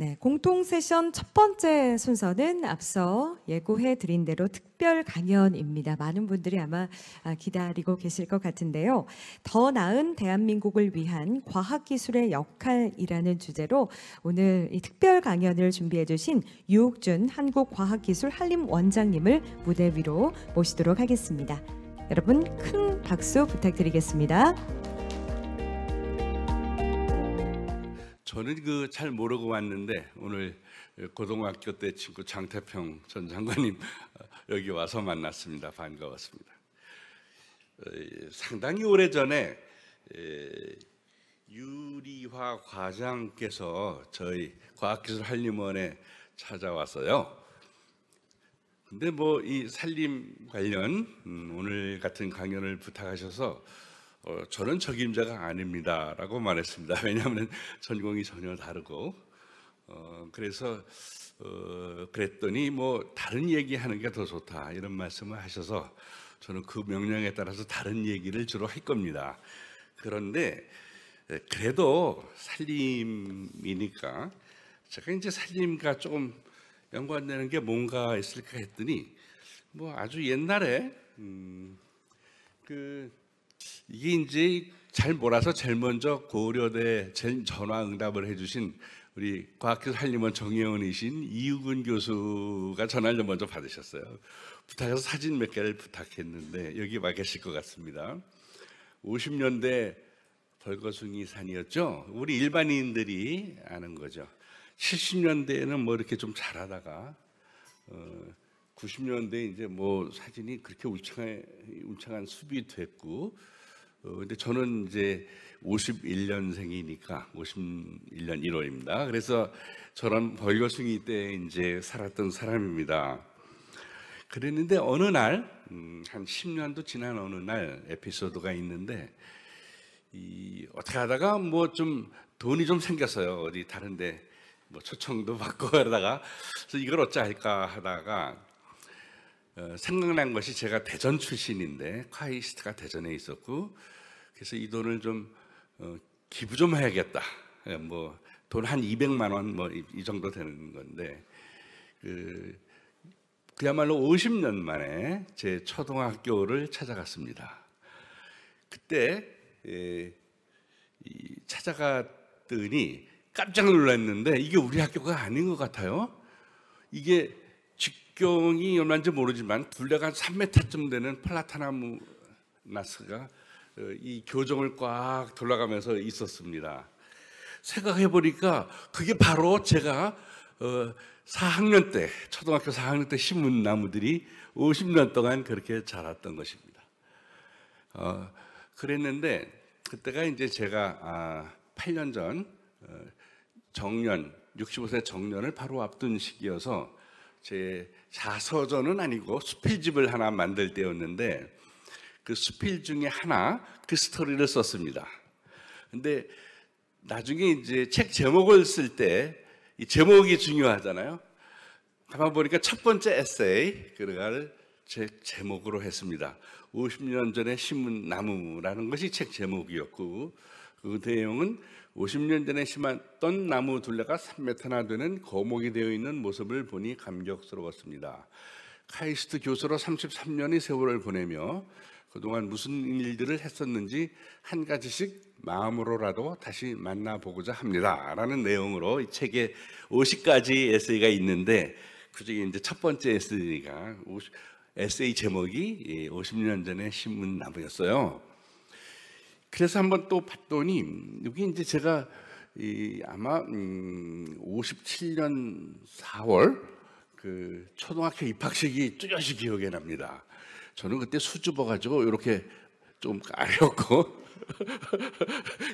네, 공통 세션 첫 번째 순서는 앞서 예고해 드린 대로 특별 강연입니다. 많은 분들이 아마 아, 기다리고 계실 것 같은데요. 더 나은 대한민국을 위한 과학기술의 역할이라는 주제로 오늘 이 특별 강연을 준비해 주신 유옥준 한국과학기술 한림 원장님을 무대 위로 모시도록 하겠습니다. 여러분 큰 박수 부탁드리겠습니다. 저는 그 잘 모르고 왔는데 오늘 고등학교 때 친구 장태평 전 장관님 여기 와서 만났습니다. 반가웠습니다. 어, 예, 상당히 오래 전에 예, 유리화 과장께서 저희 과학기술한림원에 찾아왔어요. 근데 뭐 이 산림 관련 음, 오늘 같은 강연을 부탁하셔서 어, 저는 적임자가 아닙니다라고 말했습니다. 왜냐하면 전공이 전혀 다르고 어, 그래서 어, 그랬더니 뭐 다른 얘기하는 게 더 좋다 이런 말씀을 하셔서 저는 그 명령에 따라서 다른 얘기를 주로 할 겁니다. 그런데 그래도 살림이니까 제가 이제 살림과 조금 연관되는 게 뭔가 있을까 했더니 뭐 아주 옛날에 음, 그 이게 이제 잘 몰아서 제일 먼저 고려대 전화 응답을 해주신 우리 과학교 살림원 정예원이신 이우근 교수가 전화를 먼저 받으셨어요. 부탁해서 사진 몇 개를 부탁했는데 여기 와 계실 것 같습니다. 50년대 벌거숭이 산이었죠. 우리 일반인들이 아는 거죠. 70년대에는 뭐 이렇게 좀 잘하다가 어, 90년대 이제 뭐 사진이 그렇게 울창해, 울창한 숲이 됐고, 어, 근데 저는 이제 51년생이니까 51년 1월입니다. 그래서 저런 벌거숭이 때 이제 살았던 사람입니다. 그랬는데 어느 날, 음, 한 10년도 지난 어느 날 에피소드가 있는데, 이, 어떻게 하다가 뭐 좀 돈이 좀 생겼어요. 어디 다른데 뭐 초청도 받고 하다가 그래서 이걸 어찌 할까 하다가 어, 생각난 것이 제가 대전 출신인데 카이스트가 대전에 있었고 그래서 이 돈을 좀 어, 기부 좀 해야겠다. 예, 뭐돈한 200만 원 뭐 이 정도 되는 건데 그 그야말로 50년 만에 제 초등학교를 찾아갔습니다. 그때 예, 찾아갔더니 깜짝 놀랐는데 이게 우리 학교가 아닌 것 같아요. 이게 직경이 얼마인지 모르지만 둘레가 한 3m쯤 되는 플라타나무 나스가 어, 이 교정을 꽉 돌아가면서 있었습니다. 생각해 보니까 그게 바로 제가 4학년 어, 때 초등학교 4학년 때 심은 나무들이 50년 동안 그렇게 자랐던 것입니다. 어, 그랬는데 그때가 이제 제가 8년 아, 전 정년 65세 정년을 바로 앞둔 시기여서 제 자서전은 아니고 수필집을 하나 만들 때였는데 그 수필 중에 하나 그 스토리를 썼습니다. 근데 나중에 이제 책 제목을 쓸때이 제목이 중요하잖아요. 가만 보니까 첫 번째 에세이 그걸 제 제목으로 했습니다. 50년 전에 심은 나무라는 것이 책 제목이었고 그 내용은 50년 전에 심었던 나무 둘레가 3m나 되는 거목이 되어 있는 모습을 보니 감격스러웠습니다. 카이스트 교수로 33년의 세월을 보내며 그동안 무슨 일들을 했었는지 한 가지씩 마음으로라도 다시 만나보고자 합니다. 라는 내용으로 이 책에 50가지 에세이가 있는데 그중에 이제 첫 번째 에세이가 에세이 제목이 50년 전에 심은 나무였어요. 그래서 한번 또 봤더니 여기 이제 제가 이 아마 음 57년 4월 그 초등학교 입학식이 뚜렷이 기억에 납니다. 저는 그때 수줍어 가지고 이렇게 좀아렸고이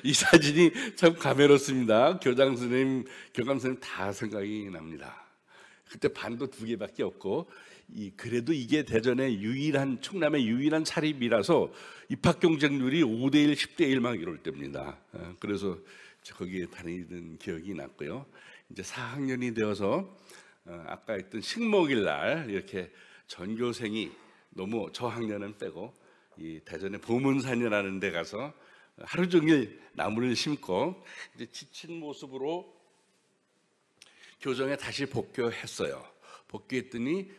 사진이 참 가메롭습니다. 교장 선생님, 교감 선생님 다 생각이 납니다. 그때 반도 두 개밖에 없고 이 그래도 이게 대전의 유일한 충남의 유일한 차립이라서 입학 경쟁률이 5대1, 10대1 막 이럴 때입니다. 예, 그래서 거기에 다니던 기억이 났고요. 이제 4학년이 되어서 어, 아까 했던 식목일 날 이렇게 전교생이 너무 저 학년은 빼고 이 대전의 보문산이라는 데 가서 하루 종일 나무를 심고 이제 지친 모습으로 교정에 다시 복귀했어요. 복귀했더니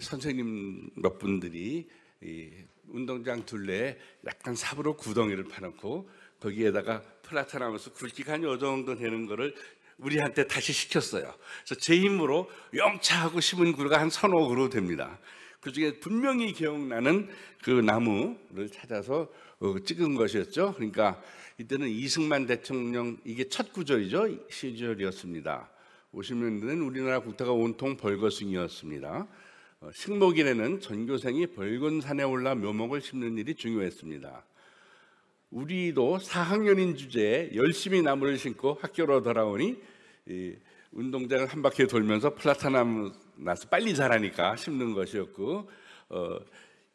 선생님 몇 분들이 이 운동장 둘레에 약간 삽으로 구덩이를 파놓고 거기에다가 플라타나면서 굵기가 한요 정도 되는 거를 우리한테 다시 시켰어요. 그래서 제 힘으로 영차하고 심은 그루가 한 서너 그루 됩니다. 그 중에 분명히 기억나는 그 나무를 찾아서 어, 찍은 것이었죠. 그러니까 이때는 이승만 대통령 이게 첫 구절이죠. 시절이었습니다. 50년대는 우리나라 국토가 온통 벌거숭이였습니다. 어, 식목일에는 전교생이 벌건 산에 올라 묘목을 심는 일이 중요했습니다. 우리도 4학년인 주제에 열심히 나무를 심고 학교로 돌아오니 운동장을 한 바퀴 돌면서 플라타나무 나서 빨리 자라니까 심는 것이었고 어,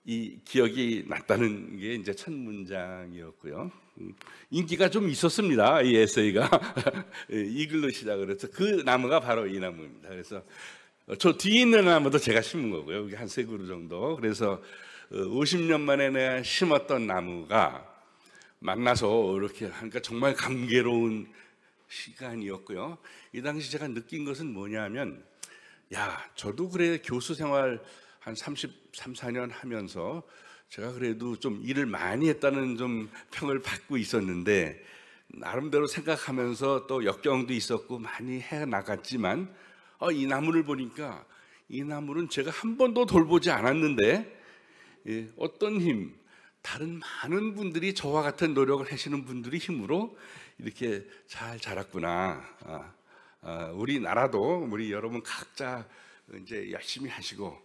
이 기억이 났다는 게 이제 첫 문장이었고요. 음, 인기가 좀 있었습니다. 이 에세이가 이 글로 시작을 해서 그 나무가 바로 이 나무입니다. 그래서 저 뒤에 있는 나무도 제가 심은 거고요. 여기 한세 그루 정도. 그래서 50년 어, 만에 내가 심었던 나무가 만나서 이렇게 하니까 정말 감개로운 시간이었고요. 이 당시 제가 느낀 것은 뭐냐면, 야, 저도 그래 교수 생활 한 33, 4년 하면서 제가 그래도 좀 일을 많이 했다는 좀 평을 받고 있었는데, 나름대로 생각하면서 또 역경도 있었고 많이 해 나갔지만, 아, 이 나무를 보니까 이 나무는 제가 한 번도 돌보지 않았는데 예, 어떤 힘, 다른 많은 분들이 저와 같은 노력을 하시는 분들이 힘으로 이렇게 잘 자랐구나. 아, 아, 우리나라도 우리 여러분 각자 이제 열심히 하시고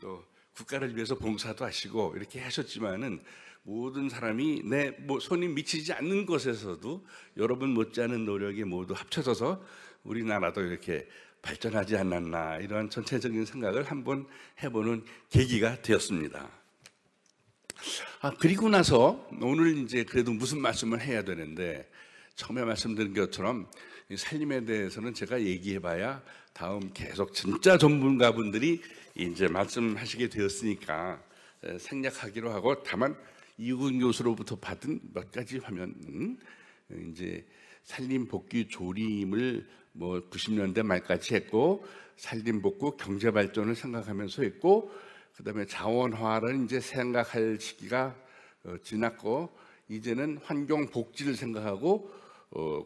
또 국가를 위해서 봉사도 하시고 이렇게 하셨지만은 모든 사람이 내 뭐 손이 미치지 않는 것에서도 여러분 못지않은 노력이 모두 합쳐져서 우리나라도 이렇게 발전하지 않았나 이러한 전체적인 생각을 한번 해보는 계기가 되었습니다. 아 그리고 나서 오늘 이제 그래도 무슨 말씀을 해야 되는데 처음에 말씀드린 것처럼 살림에 대해서는 제가 얘기해봐야 다음 계속 진짜 전문가분들이 이제 말씀하시게 되었으니까 생략하기로 하고 다만 이군 교수로부터 받은 몇 가지 화면 이제 살림 복귀 조림을 뭐 90년대 말까지 했고 산림복구 경제 발전을 생각하면서 했고 그다음에 자원화를 이제 생각할 시기가 어, 지났고 이제는 환경 복지를 생각하고 어,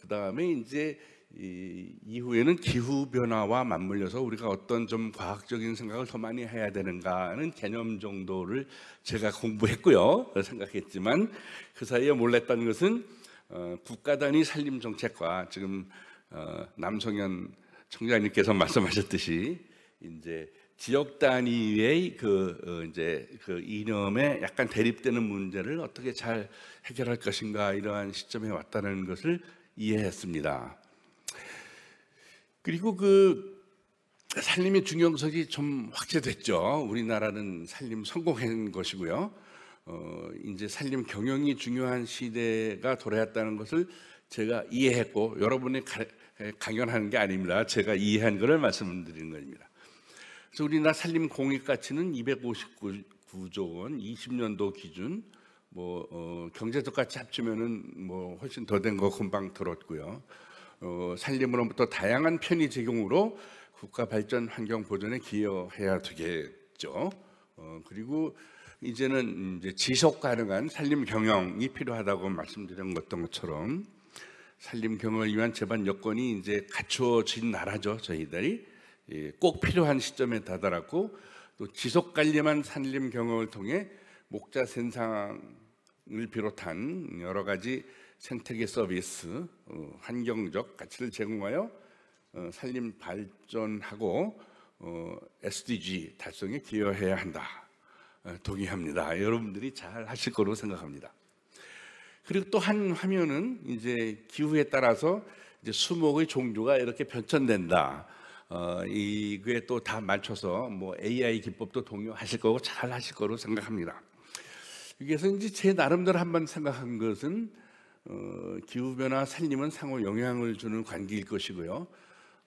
그다음에 이제 이, 이후에는 기후 변화와 맞물려서 우리가 어떤 좀 과학적인 생각을 더 많이 해야 되는가 하는 개념 정도를 제가 공부했고요 생각했지만 그 사이에 몰랐던 것은 어, 국가 단위 산림 정책과 지금 어, 남성현 청장님께서 말씀하셨듯이 이제 지역 단위의 그 어, 이제 그 이념에 약간 대립되는 문제를 어떻게 잘 해결할 것인가 이러한 시점에 왔다는 것을 이해했습니다. 그리고 그 살림의 중요성이 좀 확대됐죠. 우리나라는 살림 성공한 것이고요. 어, 이제 살림 경영이 중요한 시대가 돌아왔다는 것을 제가 이해했고 여러분이 예, 강연하는 게 아닙니다. 제가 이해한 것을 말씀드리는 겁니다. 그래서 우리나라 산림 공익 가치는 259조 원, 20년도 기준 뭐 어, 경제적 가치 합치면은 뭐 훨씬 더 된 거 금방 들었고요. 어, 산림으로부터 다양한 편의 제공으로 국가 발전 환경 보존에 기여해야 되겠죠. 어, 그리고 이제는 이제 지속 가능한 산림 경영이 필요하다고 말씀드린 것처럼 살림 경험을 위한 제반 여건이 이제 갖추어진 나라죠. 저희들이 예, 꼭 필요한 시점에 다다랐고 또 지속 관리만 산림 경험을 통해 목자 생산을 비롯한 여러 가지 생태계 서비스, 어, 환경적 가치를 제공하여 산림 어, 발전하고 SDG 어, 달성에 기여해야 한다. 동의합니다. 여러분들이 잘 하실 거로 생각합니다. 그리고 또 한 화면은 이제 기후에 따라서 이제 수목의 종류가 이렇게 변천된다. 어, 이게 또다 맞춰서 뭐 AI 기법도 동요하실 거고 잘 하실 거로 생각합니다. 그래서 이제 제 나름대로 한번 생각한 것은 어, 기후변화 산림은 상호 영향을 주는 관계일 것이고요.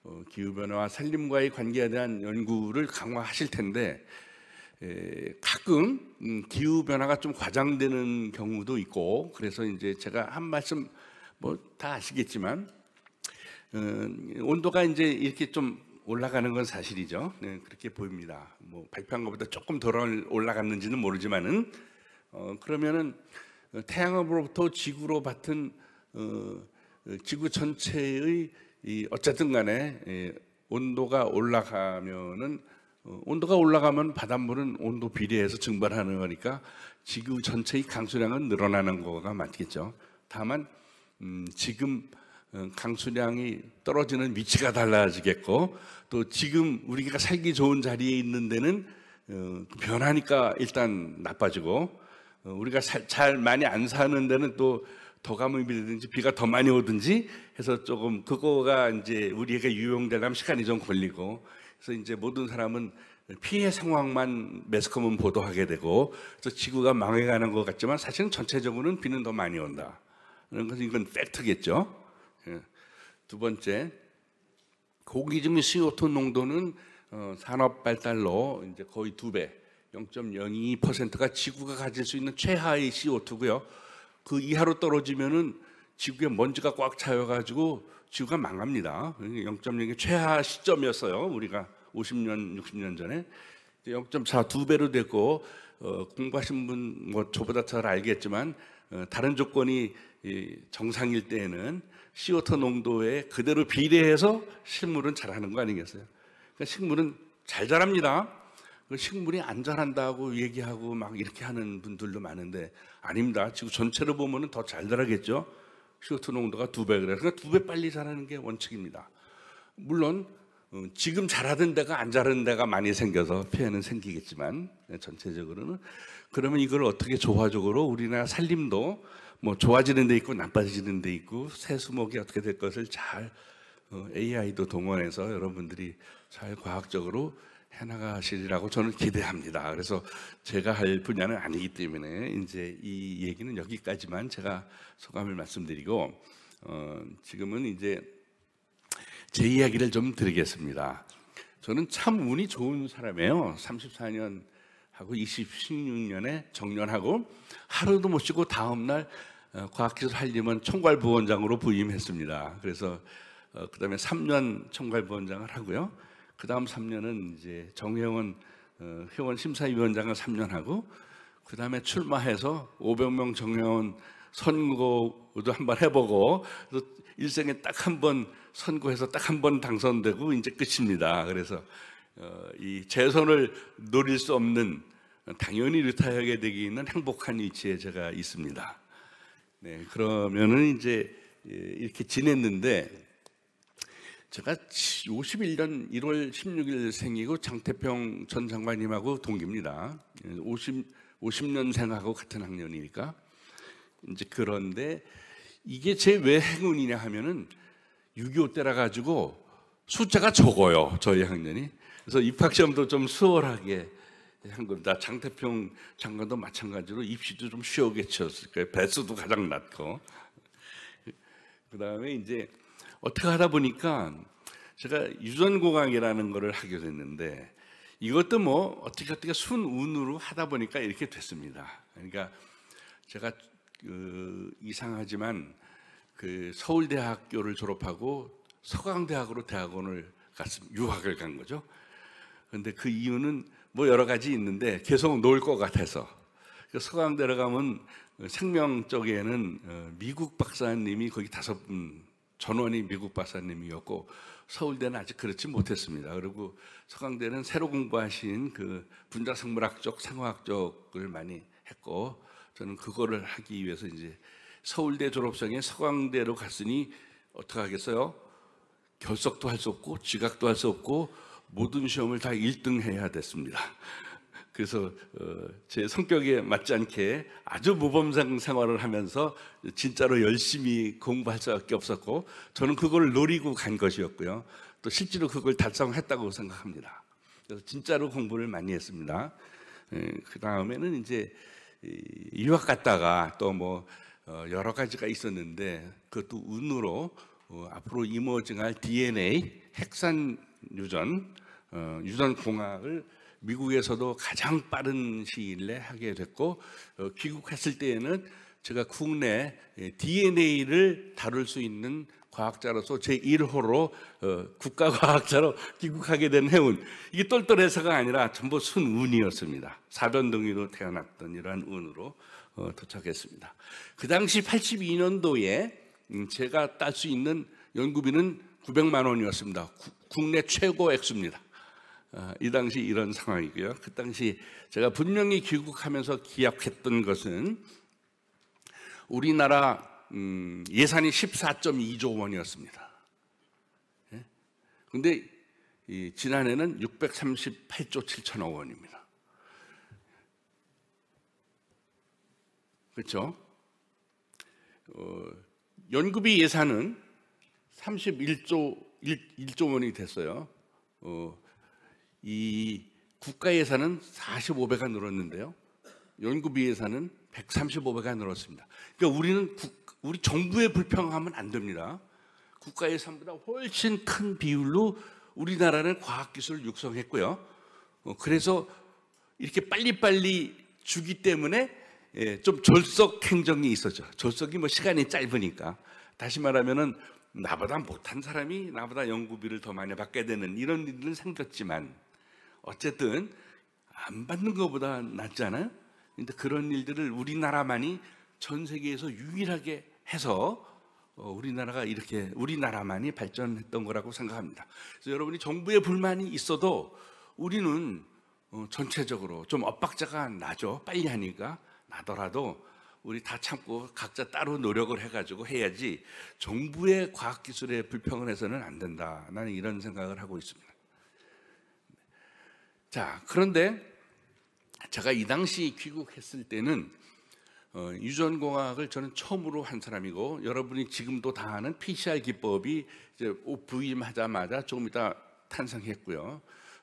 어, 기후변화와 산림과의 관계에 대한 연구를 강화하실 텐데 에, 가끔 음, 기후 변화가 좀 과장되는 경우도 있고 그래서 이제 제가 한 말씀 뭐 다 아시겠지만 음, 온도가 이제 이렇게 좀 올라가는 건 사실이죠. 네, 그렇게 보입니다. 뭐 발표한 것보다 조금 덜 올라갔는지는 모르지만은 어, 그러면은 어, 태양으로부터 지구로 받은 어, 어, 지구 전체의 이 어쨌든 간에 예, 온도가 올라가면은 어, 온도가 올라가면 바닷물은 온도 비례해서 증발하는 거니까 지구 전체의 강수량은 늘어나는 거가 맞겠죠. 다만 음, 지금 어, 강수량이 떨어지는 위치가 달라지겠고 또 지금 우리가 살기 좋은 자리에 있는 데는 어, 변하니까 일단 나빠지고 어, 우리가 살, 잘 많이 안 사는 데는 또 더가뭄이 되든지 비가 더 많이 오든지 해서 조금 그거가 이제 우리에게 유용되려면 시간이 좀 걸리고 그래서 이제 모든 사람은 피해 상황만 매스컴은 보도하게 되고 그 지구가 망해가는 것 같지만 사실은 전체적으로는 비는 더 많이 온다. 그런 것은 이건 팩트겠죠. 예. 두 번째, 고기 중의 CO2 농도는 어, 산업 발달로 이제 거의 두 배, 0.02%가 지구가 가질 수 있는 최하의 CO2고요. 그 이하로 떨어지면은 지구에 먼지가 꽉 차여가지고 지구가 망합니다. 0.0이 최하 시점이었어요. 우리가 50년, 60년 전에 0.4 두 배로 됐고 어, 공부하신 분뭐 저보다 잘 알겠지만 어, 다른 조건이 이, 정상일 때에는 CO2 농도에 그대로 비례해서 식물은 잘하는 거 아니겠어요? 그러니까 식물은 잘 자랍니다. 그 식물이 안 자란다고 얘기하고 막 이렇게 하는 분들도 많은데 아닙니다. 지금 전체로 보면은 더 잘 자라겠죠. CO2 농도가 두배 그래서 그러니까 두 배 빨리 자라는 게 원칙입니다. 물론 음, 지금 잘하던 데가 안 잘하는 데가 많이 생겨서 피해는 생기겠지만 네, 전체적으로는 그러면 이걸 어떻게 조화적으로 우리나라 살림도 뭐 좋아지는 데 있고 나빠지는 데 있고 새 수목이 어떻게 될 것을 잘 어, AI도 동원해서 여러분들이 잘 과학적으로 해나가시리라고 저는 기대합니다. 그래서 제가 할 분야는 아니기 때문에 이제 이 얘기는 여기까지만 제가 소감을 말씀드리고 어, 지금은 이제 제 이야기를 좀 드리겠습니다. 저는 참 운이 좋은 사람이에요. 34년 하고 26년에 정년하고 하루도 못 쉬고 다음 날 어, 과학기술 한림은 총괄 부원장으로 부임했습니다. 그래서 어, 그다음에 3년 총괄 부원장을 하고요. 그다음 3년은 이제 정회원 어, 회원 심사위원장을 3년 하고 그다음에 출마해서 500명 정회원 선거도 한번 해보고 일생에 딱한번 선거해서 딱 한 번 당선되고 이제 끝입니다. 그래서 어, 이 재선을 노릴 수 없는 당연히 리타이어하게 되기는 행복한 위치에 제가 있습니다. 네, 그러면은 이제 예, 이렇게 지냈는데 제가 51년 1월 16일 생이고 장태평 전 장관님하고 동기입니다. 50 예, 50년생하고 같은 학년이니까 이제 그런데 이게 제 왜 행운이냐 하면은 6.25 때라 가지고 숫자가 적어요. 저희 학년이. 그래서 입학시험도 좀 수월하게 한 겁니다. 장태평 장관도 마찬가지로 입시도 좀 쉬워게 치웠을 거예요. 배수도 가장 낮고. 그 다음에 이제 어떻게 하다 보니까 제가 유전공학이라는 거를 하게 됐는데 이것도 뭐 어떻게 어떻게 순운으로 하다 보니까 이렇게 됐습니다. 그러니까 제가 그 이상하지만 그 서울대학교를 졸업하고 서강대학으로 대학원을 갔습니다 유학을 간 거죠. 그런데그 이유는 뭐 여러 가지 있는데 계속 놀것 같아서 그 서강대로 가면 생명 쪽에는 어, 미국 박사님이 거기 다섯 분 전원이 미국 박사님이었고 서울대는 아직 그렇지 못했습니다. 그리고 서강대는 새로 공부하신 그 분자생물학 쪽, 생화학 쪽을 많이 했고 저는 그거를 하기 위해서 이제 서울대 졸업생이 서강대로 갔으니 어떡 하겠어요? 결석도 할 수 없고 지각도 할 수 없고 모든 시험을 다 1등 해야 됐습니다. 그래서 어, 제 성격에 맞지 않게 아주 모범생 생활을 하면서 진짜로 열심히 공부할 수밖에 없었고 저는 그걸 노리고 간 것이었고요. 또 실제로 그걸 달성했다고 생각합니다. 그래서 진짜로 공부를 많이 했습니다. 예, 그 다음에는 이제 유학 갔다가 또뭐 어, 여러 가지가 있었는데 그것도 운으로 어, 앞으로 이머징할 DNA 핵산 유전 어, 유전 공학을 미국에서도 가장 빠른 시일 내 하게 됐고 귀국했을 때에는 제가 국내 예, DNA를 다룰 수 있는 과학자로서 제 1호로 국가과학자로 귀국하게 된 해운 이게 똘똘해서가 아니라 전부 순운이었습니다 사변동의로 태어났던 이러한 운으로 어, 도착했습니다. 그 당시 82년도에 음, 제가 딸 수 있는 연구비는 900만 원이었습니다. 국내 최고 액수입니다. 어, 이 당시 이런 상황이고요. 그 당시 제가 분명히 귀국하면서 기약했던 것은 우리나라 음, 예산이 14.2조 원이었습니다. 예? 근데 지난해는 638조 7천억 원입니다. 그렇죠? 어, 연구비 예산은 31조 1, 조 원이 됐어요. 어, 이 국가 예산은 45배가 늘었는데요. 연구비 예산은 135배가 늘었습니다. 그러니까 우리는 국, 우리 정부에 불평하면 안 됩니다. 국가 예산보다 훨씬 큰 비율로 우리나라는 과학기술을 육성했고요. 어, 그래서 이렇게 빨리빨리 주기 때문에 예, 좀 졸속 행정이 있었죠. 졸속이 뭐 시간이 짧으니까 다시 말하면은 나보다 못한 사람이 나보다 연구비를 더 많이 받게 되는 이런 일은 생겼지만 어쨌든 안 받는 것보다 낫잖아요. 근데 그런 일들을 우리나라만이 전 세계에서 유일하게 해서 어, 우리나라가 이렇게 우리나라만이 발전했던 거라고 생각합니다. 그래서 여러분이 정부에 불만이 있어도 우리는 어, 전체적으로 좀 엇박자가 나죠. 빨리 하니까 하더라도 우리 다 참고 각자 따로 노력을 해가지고 해야지 정부의 과학기술에 불평을 해서는 안 된다. 나는 이런 생각을 하고 있습니다. 자, 그런데 제가 이 당시 귀국했을 때는 어, 유전공학을 저는 처음으로 한 사람이고 여러분이 지금도 다 아는 PCR 기법이 이제 부임하자마자 조금 이따 탄생했고요.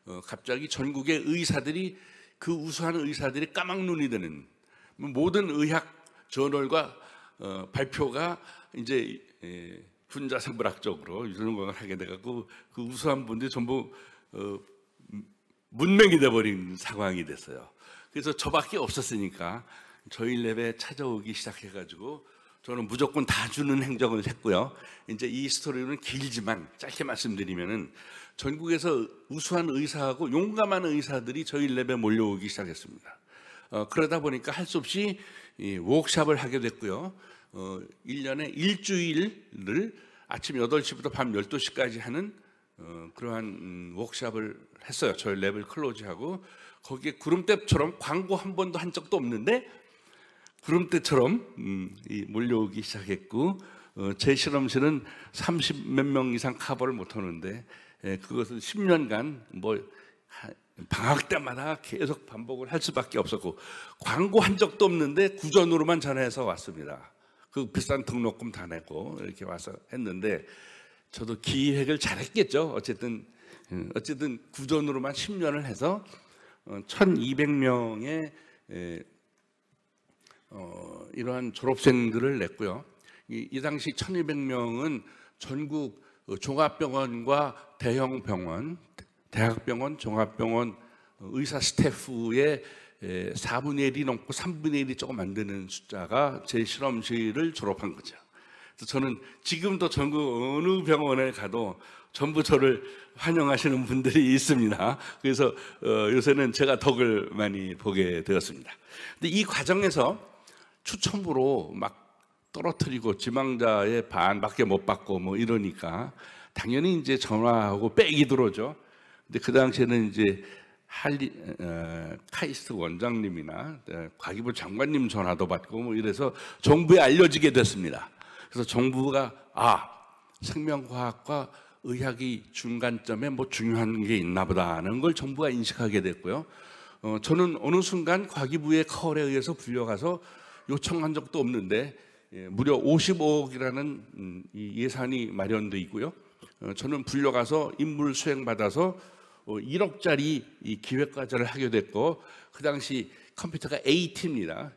어, 갑자기 전국의 의사들이 그 우수한 의사들이 까막눈이 되는 모든 의학 저널과 어, 발표가 이제 예, 분자생물학적으로 이런 걸 하게 돼갖고 그 우수한 분들이 전부 어, 문맹이 돼버린 상황이 됐어요. 그래서 저밖에 없었으니까 저희 랩에 찾아오기 시작해가지고 저는 무조건 다 주는 행정을 했고요. 이제 이 스토리는 길지만 짧게 말씀드리면은 전국에서 우수한 의사하고 용감한 의사들이 저희 랩에 몰려오기 시작했습니다. 어, 그러다 보니까 할 수 없이 이 워크샵을 하게 됐고요. 어, 1년에 일주일을 아침 8시부터 밤 12시까지 하는 어, 그러한 음, 워크샵을 했어요. 저희 랩을 클로즈하고 거기에 구름대처럼 광고 한 번도 한 적도 없는데 구름대처럼 음, 이 몰려오기 시작했고 어, 제 실험실은 30몇명 이상 커버를 못 하는데 예, 그것은 10년간 뭐 방학 때마다 계속 반복을 할 수밖에 없었고 광고한 적도 없는데 구전으로만 전해서 왔습니다. 그 비싼 등록금 다 내고 이렇게 와서 했는데 저도 기획을 잘했겠죠. 어쨌든 음, 어쨌든 구전으로만 10년을 해서 1,200명의 어, 어, 이러한 졸업생들을 냈고요. 이 당시 1,200명은 전국 어, 종합병원과 대형 병원 대학병원, 종합병원 어, 의사 스태프의 4분의 1이 넘고 3분의 1이 조금 안 되는 숫자가 제 실험실을 졸업한 거죠. 그래서 저는 지금도 전국 어느 병원에 가도 전부 저를 환영하시는 분들이 있습니다. 그래서 어, 요새는 제가 덕을 많이 보게 되었습니다. 근데 이 과정에서 추첨으로 막 떨어뜨리고 지망자의 반밖에 못 받고 뭐 이러니까 당연히 이제 전화하고 빼기 들어오죠. 근데 그 당시에는 이제 할리 어, 카이스트 원장님이나 어, 과기부 장관님 전화도 받고 뭐 이래서 정부에 알려지게 됐습니다. 그래서 정부가 아 생명과학과 의학이 중간점에 뭐 중요한 게 있나 보다 하는 걸 정부가 인식하게 됐고요. 어, 저는 어느 순간 과기부의 컬에 의해서 불려가서 요청한 적도 없는데 예, 무려 55억이라는 음, 이 예산이 마련돼 있고요. 어, 저는 불려가서 임무를 수행받아서 1억짜리 어, 이 기획과제를 하게 됐고 그 당시 컴퓨터가 AT입니다.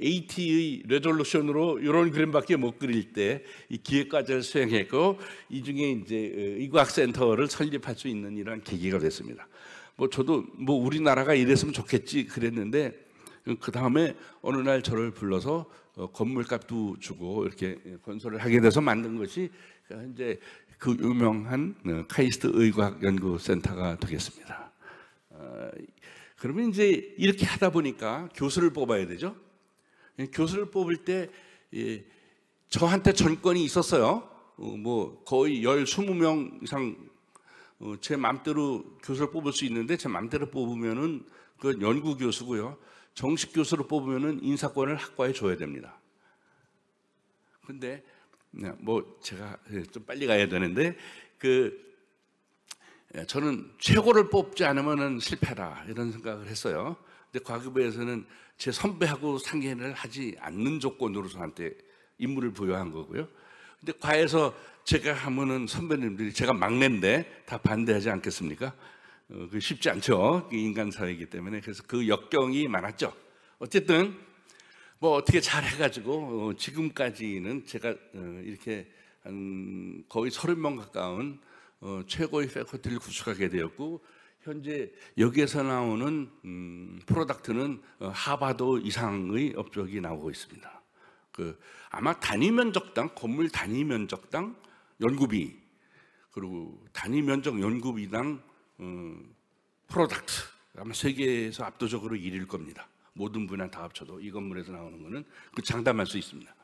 AT의 예, 레졸루션으로 이런 그림밖에 못 그릴 때 이 기획과제를 수행했고 이 중에 이제 어, 의과학센터를 설립할 수 있는 이런 계기가 됐습니다. 뭐 저도 뭐 우리나라가 이랬으면 좋겠지 그랬는데 그 다음에 어느 날 저를 불러서 어, 건물값도 주고 이렇게 예, 건설을 하게 돼서 만든 것이 그 현재 그 유명한 어, 카이스트 의학 과 연구센터가 되겠습니다. 어, 그러면 이제 이렇게 하다 보니까 교수를 뽑아야 되죠. 예, 교수를 뽑을 때 예, 저한테 전권이 있었어요. 어, 뭐 거의 열 스무 명 이상 제 맘대로 교수를 뽑을 수 있는데 제 맘대로 뽑으면은 그 연구 교수고요. 정식 교수로 뽑으면은 인사권을 학과에 줘야 됩니다. 근데 네, 뭐 제가 예, 좀 빨리 가야 되는데 그 예, 저는 최고를 뽑지 않으면 실패라 이런 생각을 했어요. 근데 과기부에서는 제 선배하고 상견을 하지 않는 조건으로 저한테 임무를 부여한 거고요. 근데 과에서 제가 하면은 선배님들이 제가 막내인데 다 반대하지 않겠습니까? 어, 그 쉽지 않죠. 그 인간 사회이기 때문에 그래서 그 역경이 많았죠. 어쨌든 뭐 어떻게 잘해가지고 어, 지금까지는 제가 어, 이렇게 한 거의 서른 명 가까운 어, 최고의 패커티를 구축하게 되었고 현재 여기에서 나오는 프로덕트는 음, 하바도 이상의 업적이 나오고 있습니다. 그 아마 단위 면적당 건물 단위 면적당 연구비 그리고 단위 면적 연구비당 프로덕트 아마 세계에서 압도적으로 1위일 겁니다. 모든 분야 다 합쳐도 이 건물에서 나오는 거는 그 장담할 수 있습니다.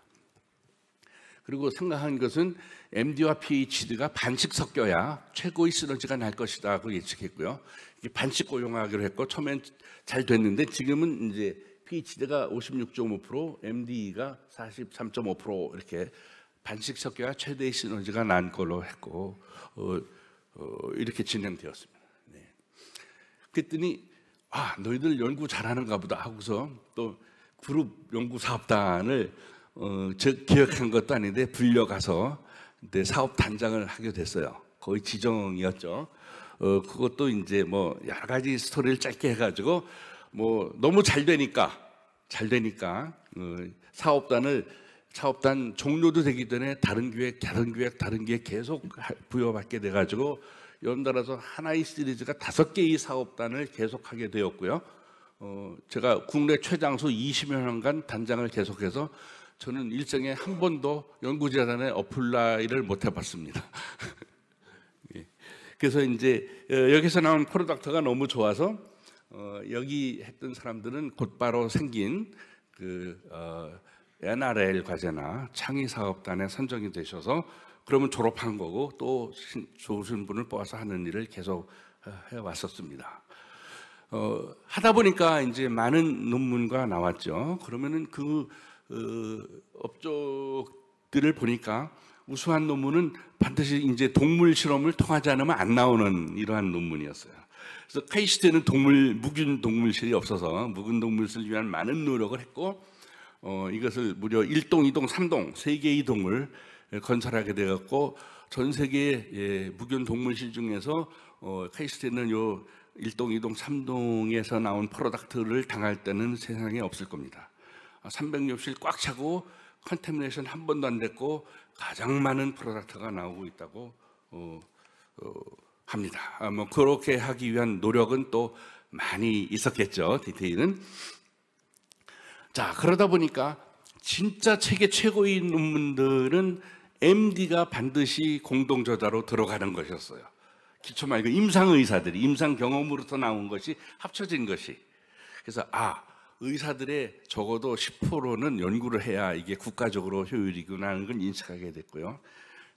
그리고 생각한 것은 MD와 PhD가 반씩 섞여야 최고의 시너지가 날 것이다 그 예측했고요. 반씩 고용하기로 했고 처음엔 잘 됐는데 지금은 이제 PhD가 56.5%, MD가 43.5% 이렇게 반씩 섞여야 최대의 시너지가 난 걸로 했고 어, 어, 이렇게 진행되었습니다. 네. 그랬더니 아, 너희들 연구 잘하는가 보다 하고서 또 그룹 연구 사업단을 어, 저 기억한 것도 아닌데 불려가서 내 사업 단장을 하게 됐어요. 거의 지정이었죠. 어, 그것도 이제 뭐 여러 가지 스토리를 짧게 해가지고 뭐 너무 잘 되니까 잘 되니까 어, 사업단을 사업단 종료도 되기 전에 다른 기획, 다른 기획, 다른 기획 계속 부여받게 돼가지고 연달아서 하나의 시리즈가 다섯 개의 사업단을 계속하게 되었고요. 어, 제가 국내 최장수 20여 년간 단장을 계속해서 저는 일생에 한 번도 연구재단에 어플라이를 못 해봤습니다. 예. 그래서 이제 어, 여기서 나온 프로덕트가 너무 좋아서 어, 여기 했던 사람들은 곧바로 생긴 그 어, NRL 과제나 창의사업단에 선정이 되셔서 그러면 졸업한 거고 또 좋으신 분을 뽑아서 하는 일을 계속 어, 해왔었습니다. 어, 하다 보니까 이제 많은 논문과 나왔죠. 그러면은 그 어, 업적들을 보니까 우수한 논문은 반드시 이제 동물 실험을 통하지 않으면 안 나오는 이러한 논문이었어요. 그래서 카이스트는 그 동물 묵은 동물실이 없어서 묵은 동물실을 위한 많은 노력을 했고 어, 이것을 무려 1동, 2동, 3동 세 개의 동을 예, 건설하게 되었고 전 세계 예, 무균 동물실 중에서 어, 케이스트는 요 1동, 2동, 3동에서 나온 프로덕트를 당할 때는 세상에 없을 겁니다. 300엽실 아, 꽉 차고 컨테미네이션 한 번도 안 됐고 가장 많은 프로덕트가 나오고 있다고 어, 어, 합니다. 아, 뭐 그렇게 하기 위한 노력은 또 많이 있었겠죠. 디테일은 자 그러다 보니까 진짜 세계 최고의 논문들은 MD가 반드시 공동저자로 들어가는 것이었어요. 기초 말고 임상의사들이 임상 경험으로부 나온 것이 합쳐진 것이. 그래서 아 의사들의 적어도 10%는 연구를 해야 이게 국가적으로 효율이구나 하는 걸 인식하게 됐고요.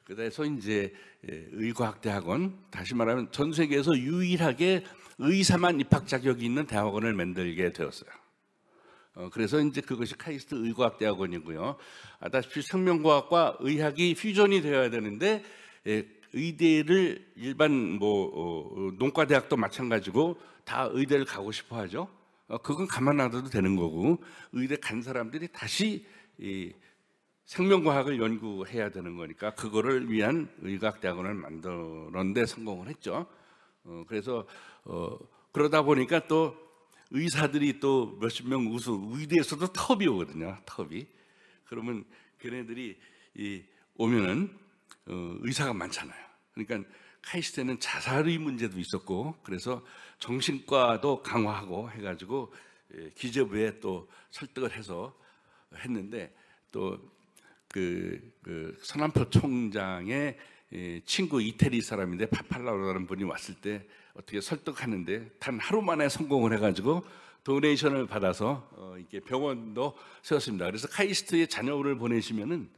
그래서 이제 예, 의과학대학원 다시 말하면 전 세계에서 유일하게 의사만 입학 자격이 있는 대학원을 만들게 되었어요. 어, 그래서 이제 그것이 카이스트 의과학대학원이고요. 아다시피 생명과학과 의학이 퓨전이 되어야 되는데 예, 의대를 일반 뭐 어, 농과대학도 마찬가지고 다 의대를 가고 싶어 하죠. 어, 그건 가만 놔둬도 되는 거고 의대 간 사람들이 다시 이 생명과학을 연구해야 되는 거니까 그거를 위한 의학대학원을 과 만들었는데 성공을 했죠. 어, 그래서 어, 그러다 보니까 또 의사들이 또 몇십 명 우수 의대에서도 텁이 오거든요. 텁이. 그러면 걔네들이 이 오면은 어, 의사가 많잖아요. 그러니까 카이스트는 자살의 문제도 있었고 그래서 정신과도 강화하고 해가지고 예, 기재부에 또 설득을 해서 했는데 또그 그 서남표 그 총장의 예, 친구 이태리 사람인데 파팔라로라는 분이 왔을 때 어떻게 설득하는데 단 하루 만에 성공을 해가지고 도네이션을 받아서 어, 이렇게 병원도 세웠습니다. 그래서 카이스트의 자녀를 보내시면은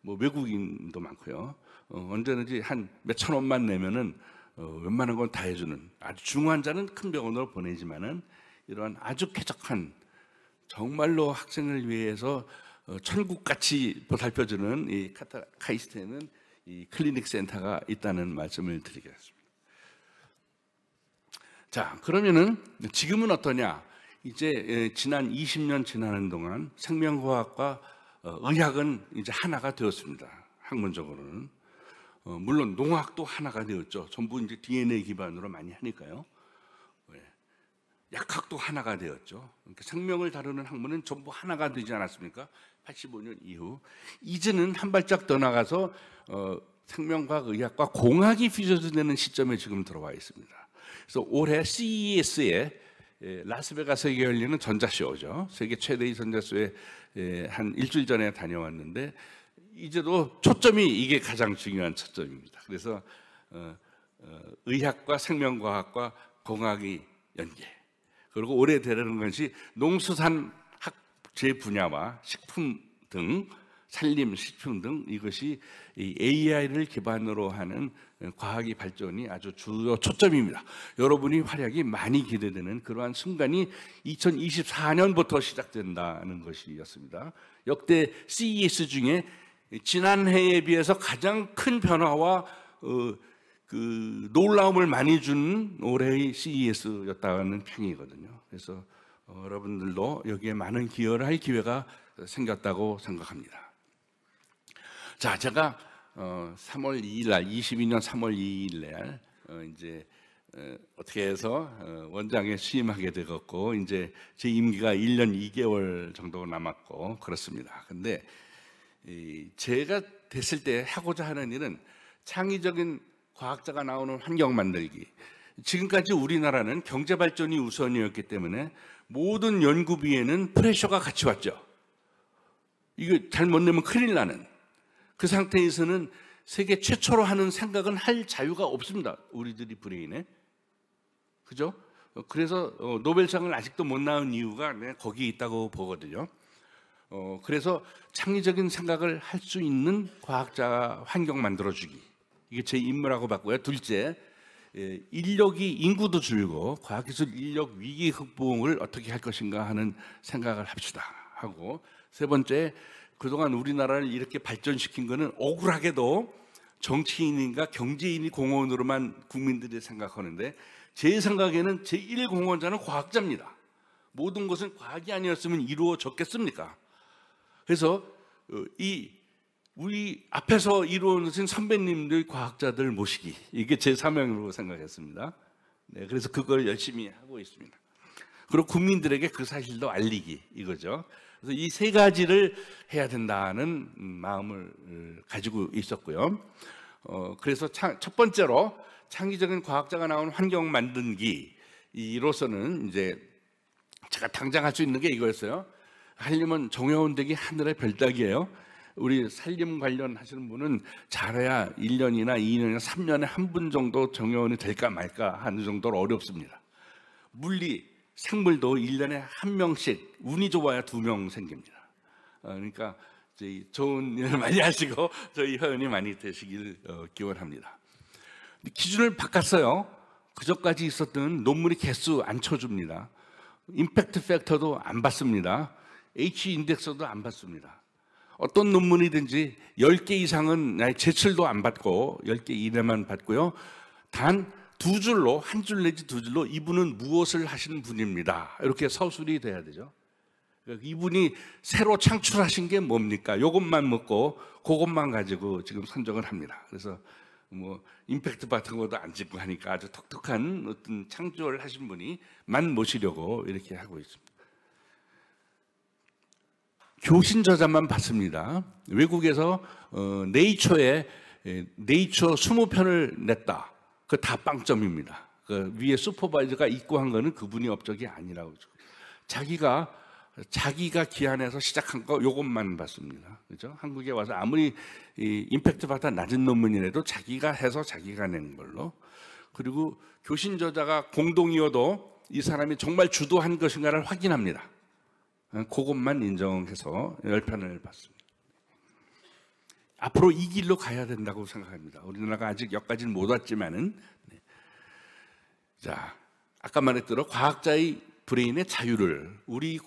뭐 외국인도 많고요. 어, 언제든지 한 몇 천 원만 내면은 어, 웬만한 건 다 해주는 아주 중환자는 큰 병원으로 보내지만은 이러한 아주 쾌적한 정말로 학생을 위해서 어, 천국같이 보살펴주는 이 카타, 카이스트에는 이 클리닉 센터가 있다는 말씀을 드리겠습니다. 자, 그러면은 지금은 어떠냐? 이제 지난 20년 지나는 동안 생명과학과 어, 의학은 이제 하나가 되었습니다. 학문적으로는. 어, 물론 농학도 하나가 되었죠. 전부 이제 DNA 기반으로 많이 하니까요. 예. 약학도 하나가 되었죠. 그러니까 생명을 다루는 학문은 전부 하나가 되지 않았습니까? 85년 이후 이제는 한 발짝 더 나가서 어, 생명과학, 의학과 공학이 퓨저되는 시점에 지금 들어와 있습니다. 그래서 올해 CES에 예, 라스베가스에 열리는 전자쇼죠. 세계 최대의 전자쇼에 예, 한 일주일 전에 다녀왔는데 이제도 초점이 이게 가장 중요한 초점입니다. 그래서 어, 어, 의학과 생명과학과 공학이 연계 그리고 올해 되려는 것이 농수산 학제 분야와 식품 등 산림, 식품 등 이것이 AI를 기반으로 하는 과학의 발전이 아주 주요 초점입니다. 여러분이 활약이 많이 기대되는 그러한 순간이 2024년부터 시작된다는 것이었습니다. 역대 CES 중에 지난해에 비해서 가장 큰 변화와 어, 그 놀라움을 많이 준 올해의 CES였다는 평이거든요. 그래서 어, 여러분들도 여기에 많은 기여를 할 기회가 생겼다고 생각합니다. 자, 제가 어, 3월 2일 날 22년 3월 2일 날 어, 이제 어, 어떻게 해서 어, 원장에 취임하게 되었고 이제 제 임기가 1년 2개월 정도 남았고 그렇습니다. 근데 이, 제가 됐을 때 하고자 하는 일은 창의적인 과학자가 나오는 환경 만들기. 지금까지 우리나라는 경제 발전이 우선이었기 때문에 모든 연구비에는 프레셔가 같이 왔죠. 이거 잘못 내면 큰일 나는. 그 상태에서는 세계 최초로 하는 생각은 할 자유가 없습니다. 우리들이 브레인에. 그죠? 어, 그래서 어, 노벨상을 아직도 못 나온 이유가 네, 거기에 있다고 보거든요. 어, 그래서 창의적인 생각을 할 수 있는 과학자 환경 만들어주기. 이게 제 임무라고 봤고요. 둘째, 예, 인력이 인구도 줄고 과학기술 인력 위기 극복을 어떻게 할 것인가 하는 생각을 합시다 하고 세 번째 그동안 우리나라를 이렇게 발전시킨 것은 억울하게도 정치인인가 경제인이 공헌으로만 국민들이 생각하는데 제 생각에는 제1공헌자는 과학자입니다. 모든 것은 과학이 아니었으면 이루어졌겠습니까? 그래서 어, 이 우리 앞에서 이루어진 선배님들 과학자들 모시기 이게 제 사명으로 생각했습니다. 네, 그래서 그걸 열심히 하고 있습니다. 그리고 국민들에게 그 사실도 알리기 이거죠. 그래서 이 세 가지를 해야 된다는 마음을 어, 가지고 있었고요. 어, 그래서 차, 첫 번째로 창의적인 과학자가 나온 환경 만든기 이로서는 이제 제가 당장 할 수 있는 게 이거였어요. 한림은 정혜원 댁이 하늘의 별따기예요. 우리 살림 관련 하시는 분은 잘해야 1년이나 2년이나 3년에 한 분 정도 정회원이 될까 말까 하는 정도로 어렵습니다. 물리, 생물도 1년에 한 명씩 운이 좋아야 두 명 생깁니다. 어, 그러니까 좋은 일을 많이 하시고 저희 회원이 많이 되시길 어, 기원합니다. 기준을 바꿨어요. 그저까지 있었던 논문의 개수 안 쳐줍니다. 임팩트 팩터도 안 받습니다. H 인덱스도 안 받습니다. 어떤 논문이든지 10개 이상은 제출도 안 받고 10개 이내만 받고요. 단두 줄로 한 줄 내지 두 줄로 이분은 무엇을 하시는 분입니다. 이렇게 서술이 돼야 되죠. 그러니까 이분이 새로 창출하신 게 뭡니까? 이것만 먹고 그것만 가지고 지금 선정을 합니다. 그래서 뭐 임팩트 같은 것도 안 짓고 하니까 아주 독특한 어떤 창조를 하신 분이만 모시려고 이렇게 하고 있습니다. 교신 저자만 봤습니다. 외국에서 어, 네이처에 네이처 20편을 냈다. 그다 빵점입니다. 그 위에 슈퍼바이저가 입고 한 거는 그분이 업적이 아니라고. 자기가 자기가 기한에서 시작한 거 요것만 봤습니다. 그죠? 한국에 와서 아무리 임팩트 받아 낮은 논문이라도 자기가 해서 자기가 낸 걸로. 그리고 교신 저자가 공동이어도 이 사람이 정말 주도한 것인가를 확인합니다. 어, 그것만 인정해서 열 편을 봤습니다. 앞으로 이 길로 가야 된다고 생각합니다. 우리나라가 아직 여기까지는 못 왔지만은 네. 자 아까 말했듯이 과학자의 브레인의 자유를 우리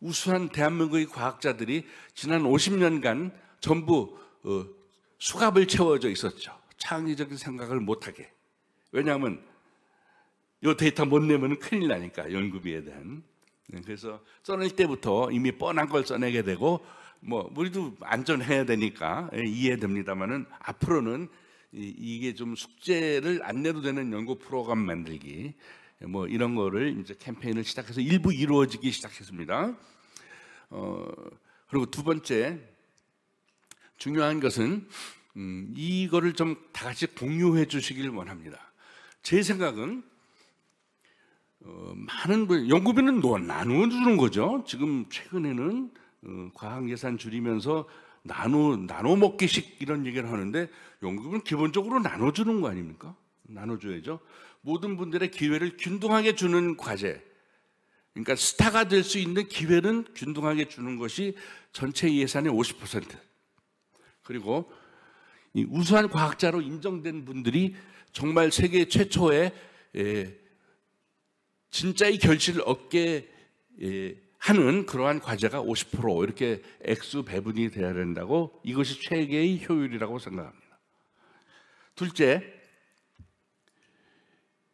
우수한 대한민국의 과학자들이 지난 50년간 전부 어, 수갑을 채워져 있었죠. 창의적인 생각을 못하게. 왜냐하면 이 데이터 못 내면 큰일 나니까 연구비에 대한. 네, 그래서 써낼 때부터 이미 뻔한 걸 써내게 되고 뭐 우리도 안전해야 되니까 예, 이해됩니다만은 앞으로는 이게 좀 숙제를 안 내도 되는 연구 프로그램 만들기 예, 뭐 이런 거를 이제 캠페인을 시작해서 일부 이루어지기 시작했습니다. 어, 그리고 두 번째 중요한 것은 음, 이거를 좀 다 같이 공유해 주시길 원합니다. 제 생각은 어, 많은 연구비는 뭐 나누어 주는 거죠. 지금 최근에는 어, 과학 예산 줄이면서 나눠 나눠 먹기식 이런 얘기를 하는데 연금은 기본적으로 나눠 주는 거 아닙니까? 나눠 줘야죠. 모든 분들의 기회를 균등하게 주는 과제. 그러니까 스타가 될 수 있는 기회는 균등하게 주는 것이 전체 예산의 50%. 그리고 우수한 과학자로 인정된 분들이 정말 세계 최초의 예, 진짜의 결실을 얻게 예, 하는 그러한 과제가 50% 이렇게 액수 배분이 돼야 된다고 이것이 최대의 효율이라고 생각합니다. 둘째,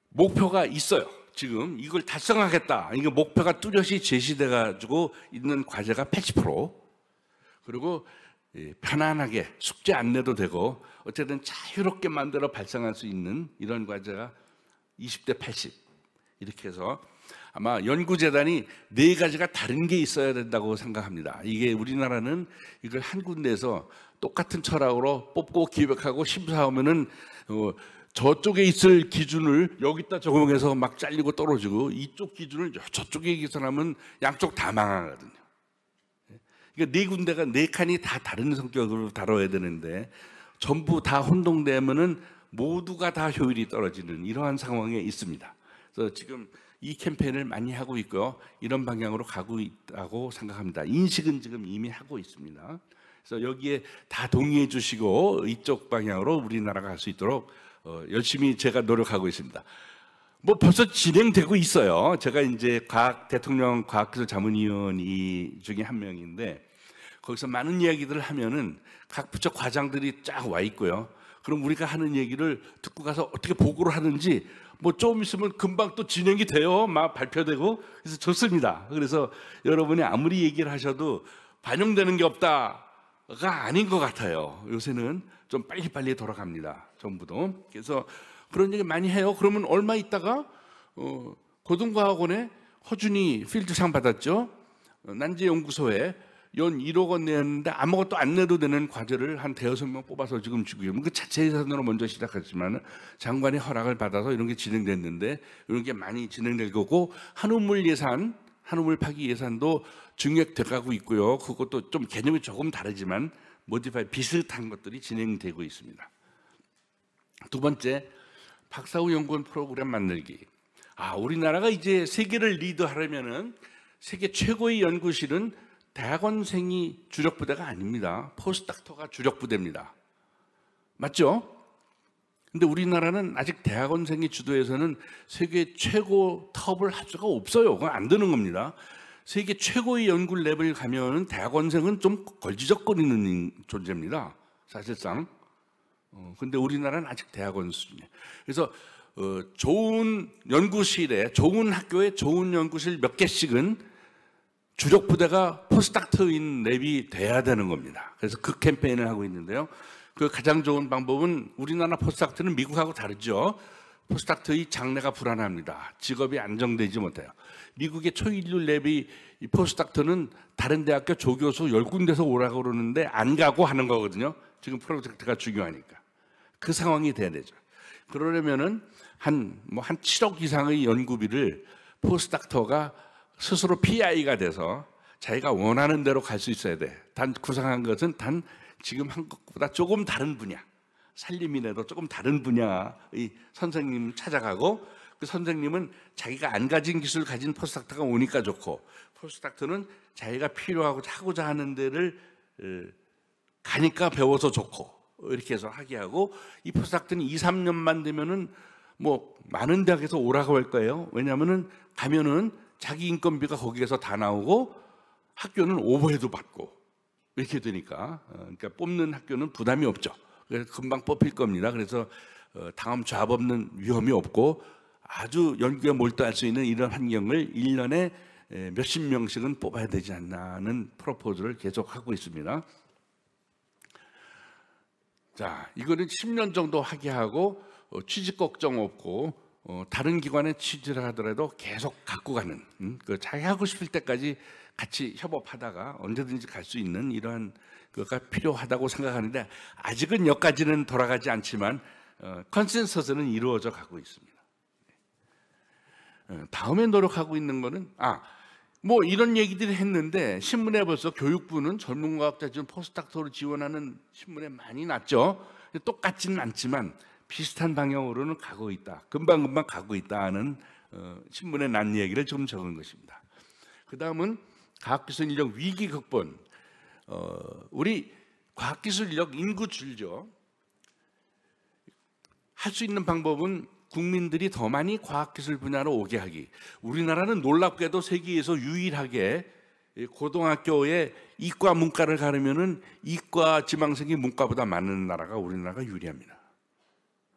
목표가 있어요. 지금 이걸 달성하겠다. 이게 목표가 뚜렷이 제시되어 가지고 있는 과제가 80% 그리고 예, 편안하게 숙제 안 내도 되고 어쨌든 자유롭게 만들어 발생할 수 있는 이런 과제가 20대 80 이렇게 해서 아마 연구재단이 네 가지가 다른 게 있어야 된다고 생각합니다. 이게 우리나라는 이걸 한 군데에서 똑같은 철학으로 뽑고 기획하고 심사하면은 어, 저쪽에 있을 기준을 여기다 적용해서 막 잘리고 떨어지고 이쪽 기준을 저쪽에 계산하면 양쪽 다 망하거든요. 그러니까 네 군데가 네 칸이 다 다른 성격으로 다뤄야 되는데 전부 다 혼동되면은 모두가 다 효율이 떨어지는 이러한 상황에 있습니다. 그래서 지금 이 캠페인을 많이 하고 있고 요 이런 방향으로 가고 있다고 생각합니다. 인식은 지금 이미 하고 있습니다. 그래서 여기에 다 동의해 주시고 이쪽 방향으로 우리나라가 갈 수 있도록 어, 열심히 제가 노력하고 있습니다. 뭐 벌써 진행되고 있어요. 제가 이제 과학 대통령 과학기술 자문위원이 중에 한 명인데 거기서 많은 이야기들을 하면은 각 부처 과장들이 쫙 와 있고요. 그럼 우리가 하는 얘기를 듣고 가서 어떻게 보고를 하는지 뭐좀 있으면 금방 또 진행이 돼요. 막 발표되고 그래서 좋습니다. 그래서 여러분이 아무리 얘기를 하셔도 반영되는 게 없다가 아닌 것 같아요. 요새는 좀 빨리빨리 돌아갑니다. 전부도. 그래서 그런 얘기 많이 해요. 그러면 얼마 있다가 어, 고등과학원에 허준이 필드상 받았죠. 난지연구소에 연 1억 원 내는데 아무것도 안 내도 되는 과제를 한 대여섯 명 뽑아서 지금 지금 그 자체 예산으로 먼저 시작했지만 장관의 허락을 받아서 이런 게 진행됐는데 이런 게 많이 진행될 거고 한우물 예산 한우물 파기 예산도 증액돼가고 있고요. 그것도 좀 개념이 조금 다르지만 모디파이 비슷한 것들이 진행되고 있습니다. 두 번째 박사후 연구원 프로그램 만들기. 아 우리나라가 이제 세계를 리드하려면은 세계 최고의 연구실은 대학원생이 주력 부대가 아닙니다. 포스닥터가 주력 부대입니다. 맞죠? 근데 우리나라는 아직 대학원생이 주도해서는 세계 최고 톱을 할 수가 없어요. 그건 안 되는 겁니다. 세계 최고의 연구 랩을 가면 대학원생은 좀 걸지적거리는 존재입니다. 사실상. 어, 근데 우리나라는 아직 대학원 수준이에요. 그래서 어, 좋은 연구실에, 좋은 학교에 좋은 연구실 몇 개씩은 주력 부대가 포스닥트인 랩이 돼야 되는 겁니다. 그래서 그 캠페인을 하고 있는데요. 그 가장 좋은 방법은 우리나라 포스닥트는 미국하고 다르죠. 포스닥트의 장래가 불안합니다. 직업이 안정되지 못해요. 미국의 초일류 랩이 포스닥트는 다른 대학교 조교수 열 군데서 오라고 그러는데 안 가고 하는 거거든요. 지금 프로젝트가 중요하니까. 그 상황이 돼야 되죠. 그러려면은 한, 뭐 한 7억 이상의 연구비를 포스닥터가 스스로 PI가 돼서 자기가 원하는 대로 갈 수 있어야 돼. 단 구상한 것은 단 지금 한 것보다 조금 다른 분야. 살림이라도 조금 다른 분야의 선생님을 찾아가고 그 선생님은 자기가 안 가진 기술을 가진 포스닥터가 오니까 좋고 포스닥터는 자기가 필요하고 하고자 하는 데를 어, 가니까 배워서 좋고 이렇게 해서 하게 하고 이 포스닥터는 2, 3년만 되면은 뭐 많은 대학에서 오라고 할 거예요. 왜냐하면은 가면은 자기 인건비가 거기에서 다 나오고 학교는 오버해도 받고 이렇게 되니까 어, 그러니까 뽑는 학교는 부담이 없죠. 그래서 금방 뽑힐 겁니다. 그래서 어, 다음 좌잡 없는 위험이 없고 아주 연구에 몰두할 수 있는 이런 환경을 1년에 몇십 명씩은 뽑아야 되지 않나는 프로포즈를 계속 하고 있습니다. 자, 이거는 10년 정도 하게 하고 어, 취직 걱정 없고 어, 다른 기관에 취재를 하더라도 계속 갖고 가는 음? 그 자기 하고 싶을 때까지 같이 협업하다가 언제든지 갈 수 있는 이러한 그가 필요하다고 생각하는데 아직은 여기까지는 돌아가지 않지만 어, 컨센서스는 이루어져 가고 있습니다. 예, 다음에 노력하고 있는 것은 아. 뭐 이런 얘기들을 했는데 신문에 벌써 교육부는 전문과학자 지원 포스닥터로 지원하는 신문에 많이 났죠. 똑같지는 않지만 비슷한 방향으로는 가고 있다. 금방금방 가고 있다 하는 어, 신문에 난 얘기를 좀 적은 것입니다. 그 다음은 과학기술 인력 위기 극본. 어, 우리 과학기술 인력 인구 줄죠. 할 수 있는 방법은 국민들이 더 많이 과학기술 분야로 오게 하기. 우리나라는 놀랍게도 세계에서 유일하게 고등학교에 이과 문과를 가르면은 이과 지망생이 문과보다 많은 나라가 우리나라가 유리합니다.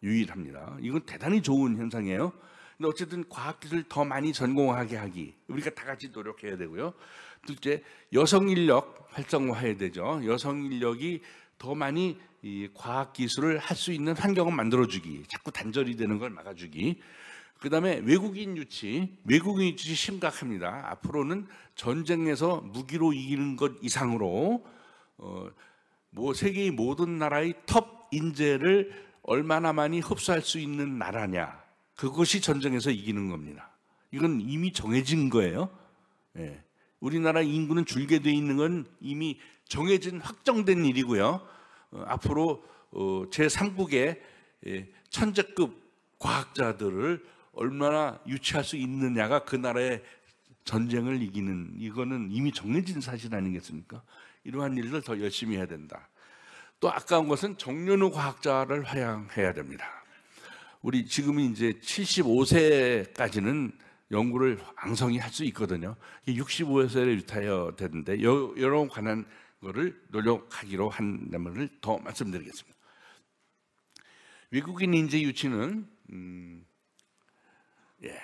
유일합니다. 이건 대단히 좋은 현상이에요. 근데 어쨌든 과학기술 더 많이 전공하게 하기 우리가 다 같이 노력해야 되고요. 둘째 여성 인력 활성화해야 되죠. 여성 인력이 더 많이 이 과학 기술을 할 수 있는 환경을 만들어주기, 자꾸 단절이 되는 걸 막아주기. 그 다음에 외국인 유치, 외국인 유치 심각합니다. 앞으로는 전쟁에서 무기로 이기는 것 이상으로 어, 뭐 세계의 모든 나라의 톱 인재를 얼마나 많이 흡수할 수 있는 나라냐. 그것이 전쟁에서 이기는 겁니다. 이건 이미 정해진 거예요. 예. 우리나라 인구는 줄게 돼 있는 건 이미 정해진 확정된 일이고요. 어, 앞으로 어, 제3국의 예, 천재급 과학자들을 얼마나 유치할 수 있느냐가 그 나라의 전쟁을 이기는 이거는 이미 정해진 사실 아니겠습니까? 이러한 일을 더 열심히 해야 된다. 또 아까운 것은 정년후 과학자를 활용해야 됩니다. 우리 지금이 이제 75세까지는 연구를 왕성이할 수 있거든요. 65세를 유타여 되는데 여러 관한 거를 노력하기로 한다면을 더 말씀드리겠습니다. 외국인 인재 유치는 음, 예.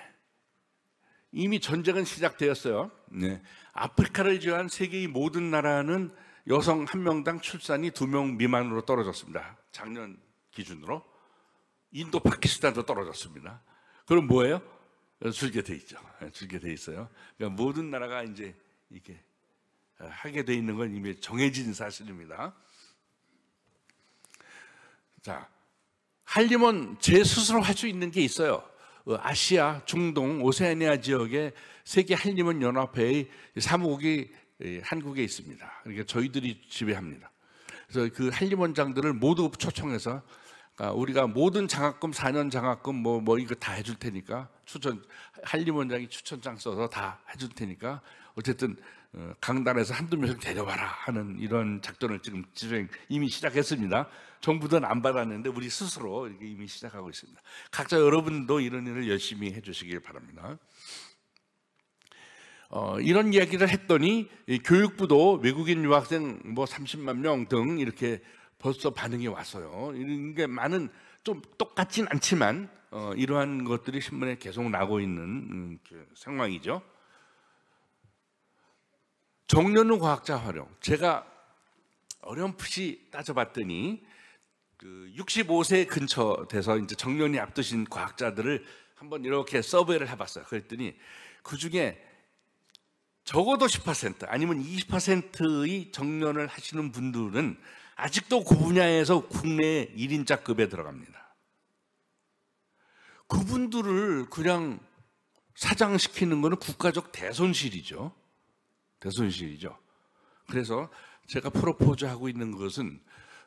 이미 전쟁은 시작되었어요. 네. 아프리카를 제외한 세계의 모든 나라는 여성 한 명당 출산이 두 명 미만으로 떨어졌습니다. 작년 기준으로 인도 파키스탄도 떨어졌습니다. 그럼 뭐예요? 줄게 돼 있죠. 예, 줄게 돼 있어요. 그러니까 모든 나라가 이제 이게 아, 하게 돼 있는 건 이미 정해진 사실입니다. 자, 할림은 제 스스로 할 수 있는 게 있어요. 어, 아시아, 중동, 오세아니아 지역에 세계 한림원 연합회의 사무국이 예, 한국에 있습니다. 그러니까 저희들이 지배합니다. 그래서 그 한림 원장들을 모두 초청해서 아, 우리가 모든 장학금 4년 장학금 뭐뭐 뭐 이거 다 해줄 테니까 추천 한림 원장이 추천장 써서 다 해줄 테니까 어쨌든 어, 강단에서 한두 명씩 데려와라 하는 이런 작전을 지금 진행 이미 시작했습니다. 정부든 안 받았는데 우리 스스로 이미 시작하고 있습니다. 각자 여러분도 이런 일을 열심히 해주시길 바랍니다. 어, 이런 이야기를 했더니 이 교육부도 외국인 유학생 뭐 30만 명 등 이렇게 벌써 반응이 왔어요. 이런 게 많은 좀 똑같진 않지만 어, 이러한 것들이 신문에 계속 나고 있는 음, 그 상황이죠. 정년후 과학자 활용. 제가 어렴풋이 따져봤더니 그 65세 근처 돼서 이제 정년이 앞두신 과학자들을 한번 이렇게 서베이를 해봤어요. 그랬더니 그 중에 적어도 10% 아니면 20%의 정년을 하시는 분들은 아직도 그 분야에서 국내 1인자급에 들어갑니다. 그분들을 그냥 사장시키는 것은 국가적 대손실이죠. 대손실이죠. 그래서 제가 프로포즈하고 있는 것은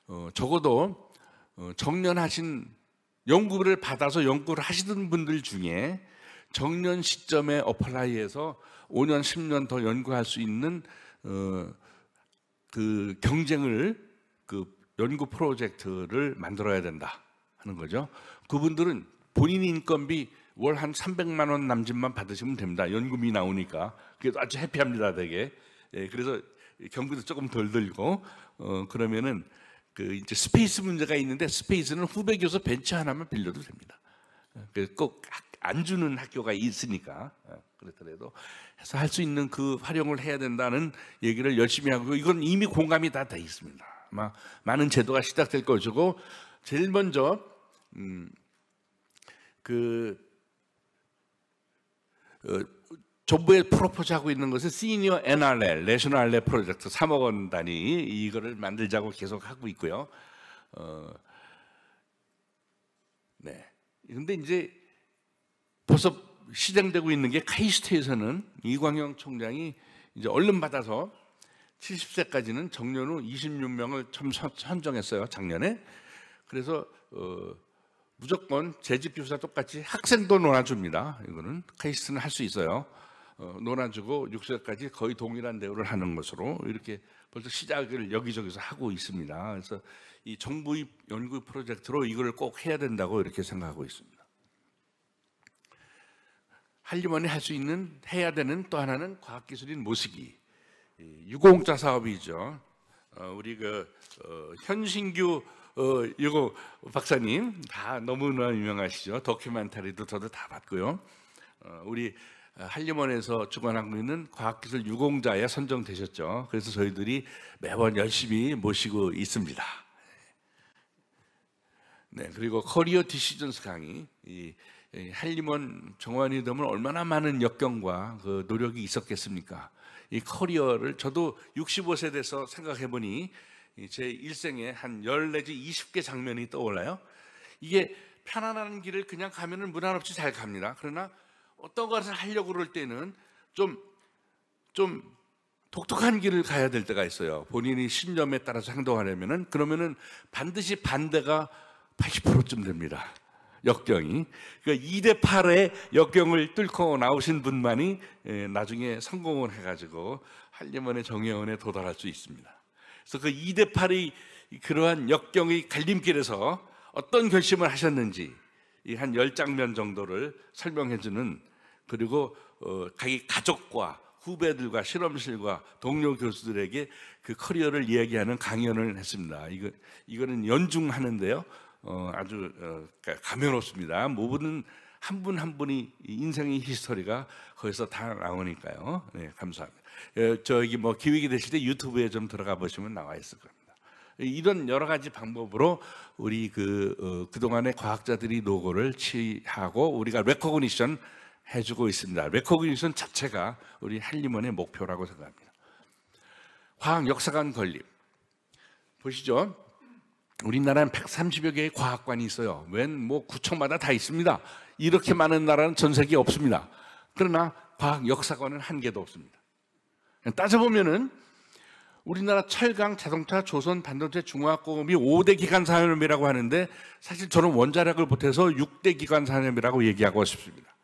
어, 적어도 어, 정년하신 연구를 받아서 연구를 하시던 분들 중에 정년 시점에 어플라이해서 5년, 10년 더 연구할 수 있는 어, 그 경쟁을 그 연구 프로젝트를 만들어야 된다 하는 거죠. 그분들은 본인 인건비 월 한 300만 원 남짓만 받으시면 됩니다. 연금이 나오니까 그래도 아주 해피합니다, 되게. 예, 그래서 경비도 조금 덜 들고 어 그러면은 그 이제 스페이스 문제가 있는데 스페이스는 후배 교수 벤치 하나만 빌려도 됩니다. 예, 꼭안 주는 학교가 있으니까. 예. 그렇더라도 해서 할 수 있는 그 활용을 해야 된다는 얘기를 열심히 하고 이건 이미 공감이 다 돼 있습니다. 아마 많은 제도가 시작될 것이고 제일 먼저 음, 그 어, 정부에 프로포즈하고 있는 것은 시니어 NRL, 내셔널 RL 프로젝트 3억 원 단위 이거를 만들자고 계속 하고 있고요. 어, 네. 근데 이제 벌써 시행되고 있는 게 카이스트에서는 이광영 총장이 이제 얼른 받아서 70세까지는 정년후 26명을 선정했어요 작년에. 그래서 어, 무조건 재직 교사 똑같이 학생도 놓아줍니다 이거는 카이스트는 할 수 있어요. 어, 놀아주고 6세까지 거의 동일한 대우를 하는 것으로 이렇게 벌써 시작을 여기저기서 하고 있습니다. 그래서 이 정부의 연구 프로젝트로 이걸 꼭 해야 된다고 이렇게 생각하고 있습니다. 한림먼이할수 있는 해야 되는 또 하나는 과학기술인 모시기 유공자 사업이죠. 어, 우리 그 어, 현신규 어, 이 박사님 다 너무나 유명하시죠. 더큐멘터리도 저도 다 봤고요. 어, 우리 한림원에서 주관하고 있는 과학기술 유공자에 선정되셨죠. 그래서 저희들이 매번 열심히 모시고 있습니다. 네, 그리고 커리어 디시전스 강의 이 할리먼 정원이 되면 얼마나 많은 역경과 그 노력이 있었겠습니까? 이 커리어를 저도 65세 돼서 생각해 보니 제 일생에 한10지 20개 장면이 떠올라요. 이게 편안한 길을 그냥 가면은 무난 없이 잘 갑니다. 그러나 어떤 것을 하려고 그럴 때는 좀, 좀 독특한 길을 가야 될 때가 있어요. 본인이 신념에 따라서 행동하려면은 그러면은 반드시 반대가 80%쯤 됩니다. 역경이. 그러니까 2대 8의 역경을 뚫고 나오신 분만이 예, 나중에 성공을 해가지고 한림원의 정예원에 도달할 수 있습니다. 그래서 그 2대 8의 그러한 역경의 갈림길에서 어떤 결심을 하셨는지 한 10장면 정도를 설명해주는 그리고 자기 어, 가족과 후배들과 실험실과 동료 교수들에게 그 커리어를 이야기하는 강연을 했습니다. 이거 이거는 연중하는데요. 어, 아주 어, 가면없습니다. 모든 한분한 한 분이 인생의 히스토리가 거기서 다 나오니까요. 네, 감사합니다. 예, 저기 뭐 기획이 되실 때 유튜브에 좀 들어가 보시면 나와 있을 겁니다. 이런 여러 가지 방법으로 우리 그 어, 그동안의 과학자들이 노고를 취하고 우리가 레코그니션 해주고 있습니다. 레코그니션 자체가 우리 한림원의 목표라고 생각합니다. 과학 역사관 건립 보시죠. 우리나라는 130여 개의 과학관이 있어요. 웬 뭐 구청마다 다 있습니다. 이렇게 많은 나라는 전 세계에 없습니다. 그러나 과학 역사관은 한 개도 없습니다. 따져보면은 우리나라 철강, 자동차, 조선, 반도체, 중화학공업이 5대 기간 산업이라고 하는데 사실 저는 원자력을 보태서 6대 기간 산업이라고 얘기하고 싶습니다.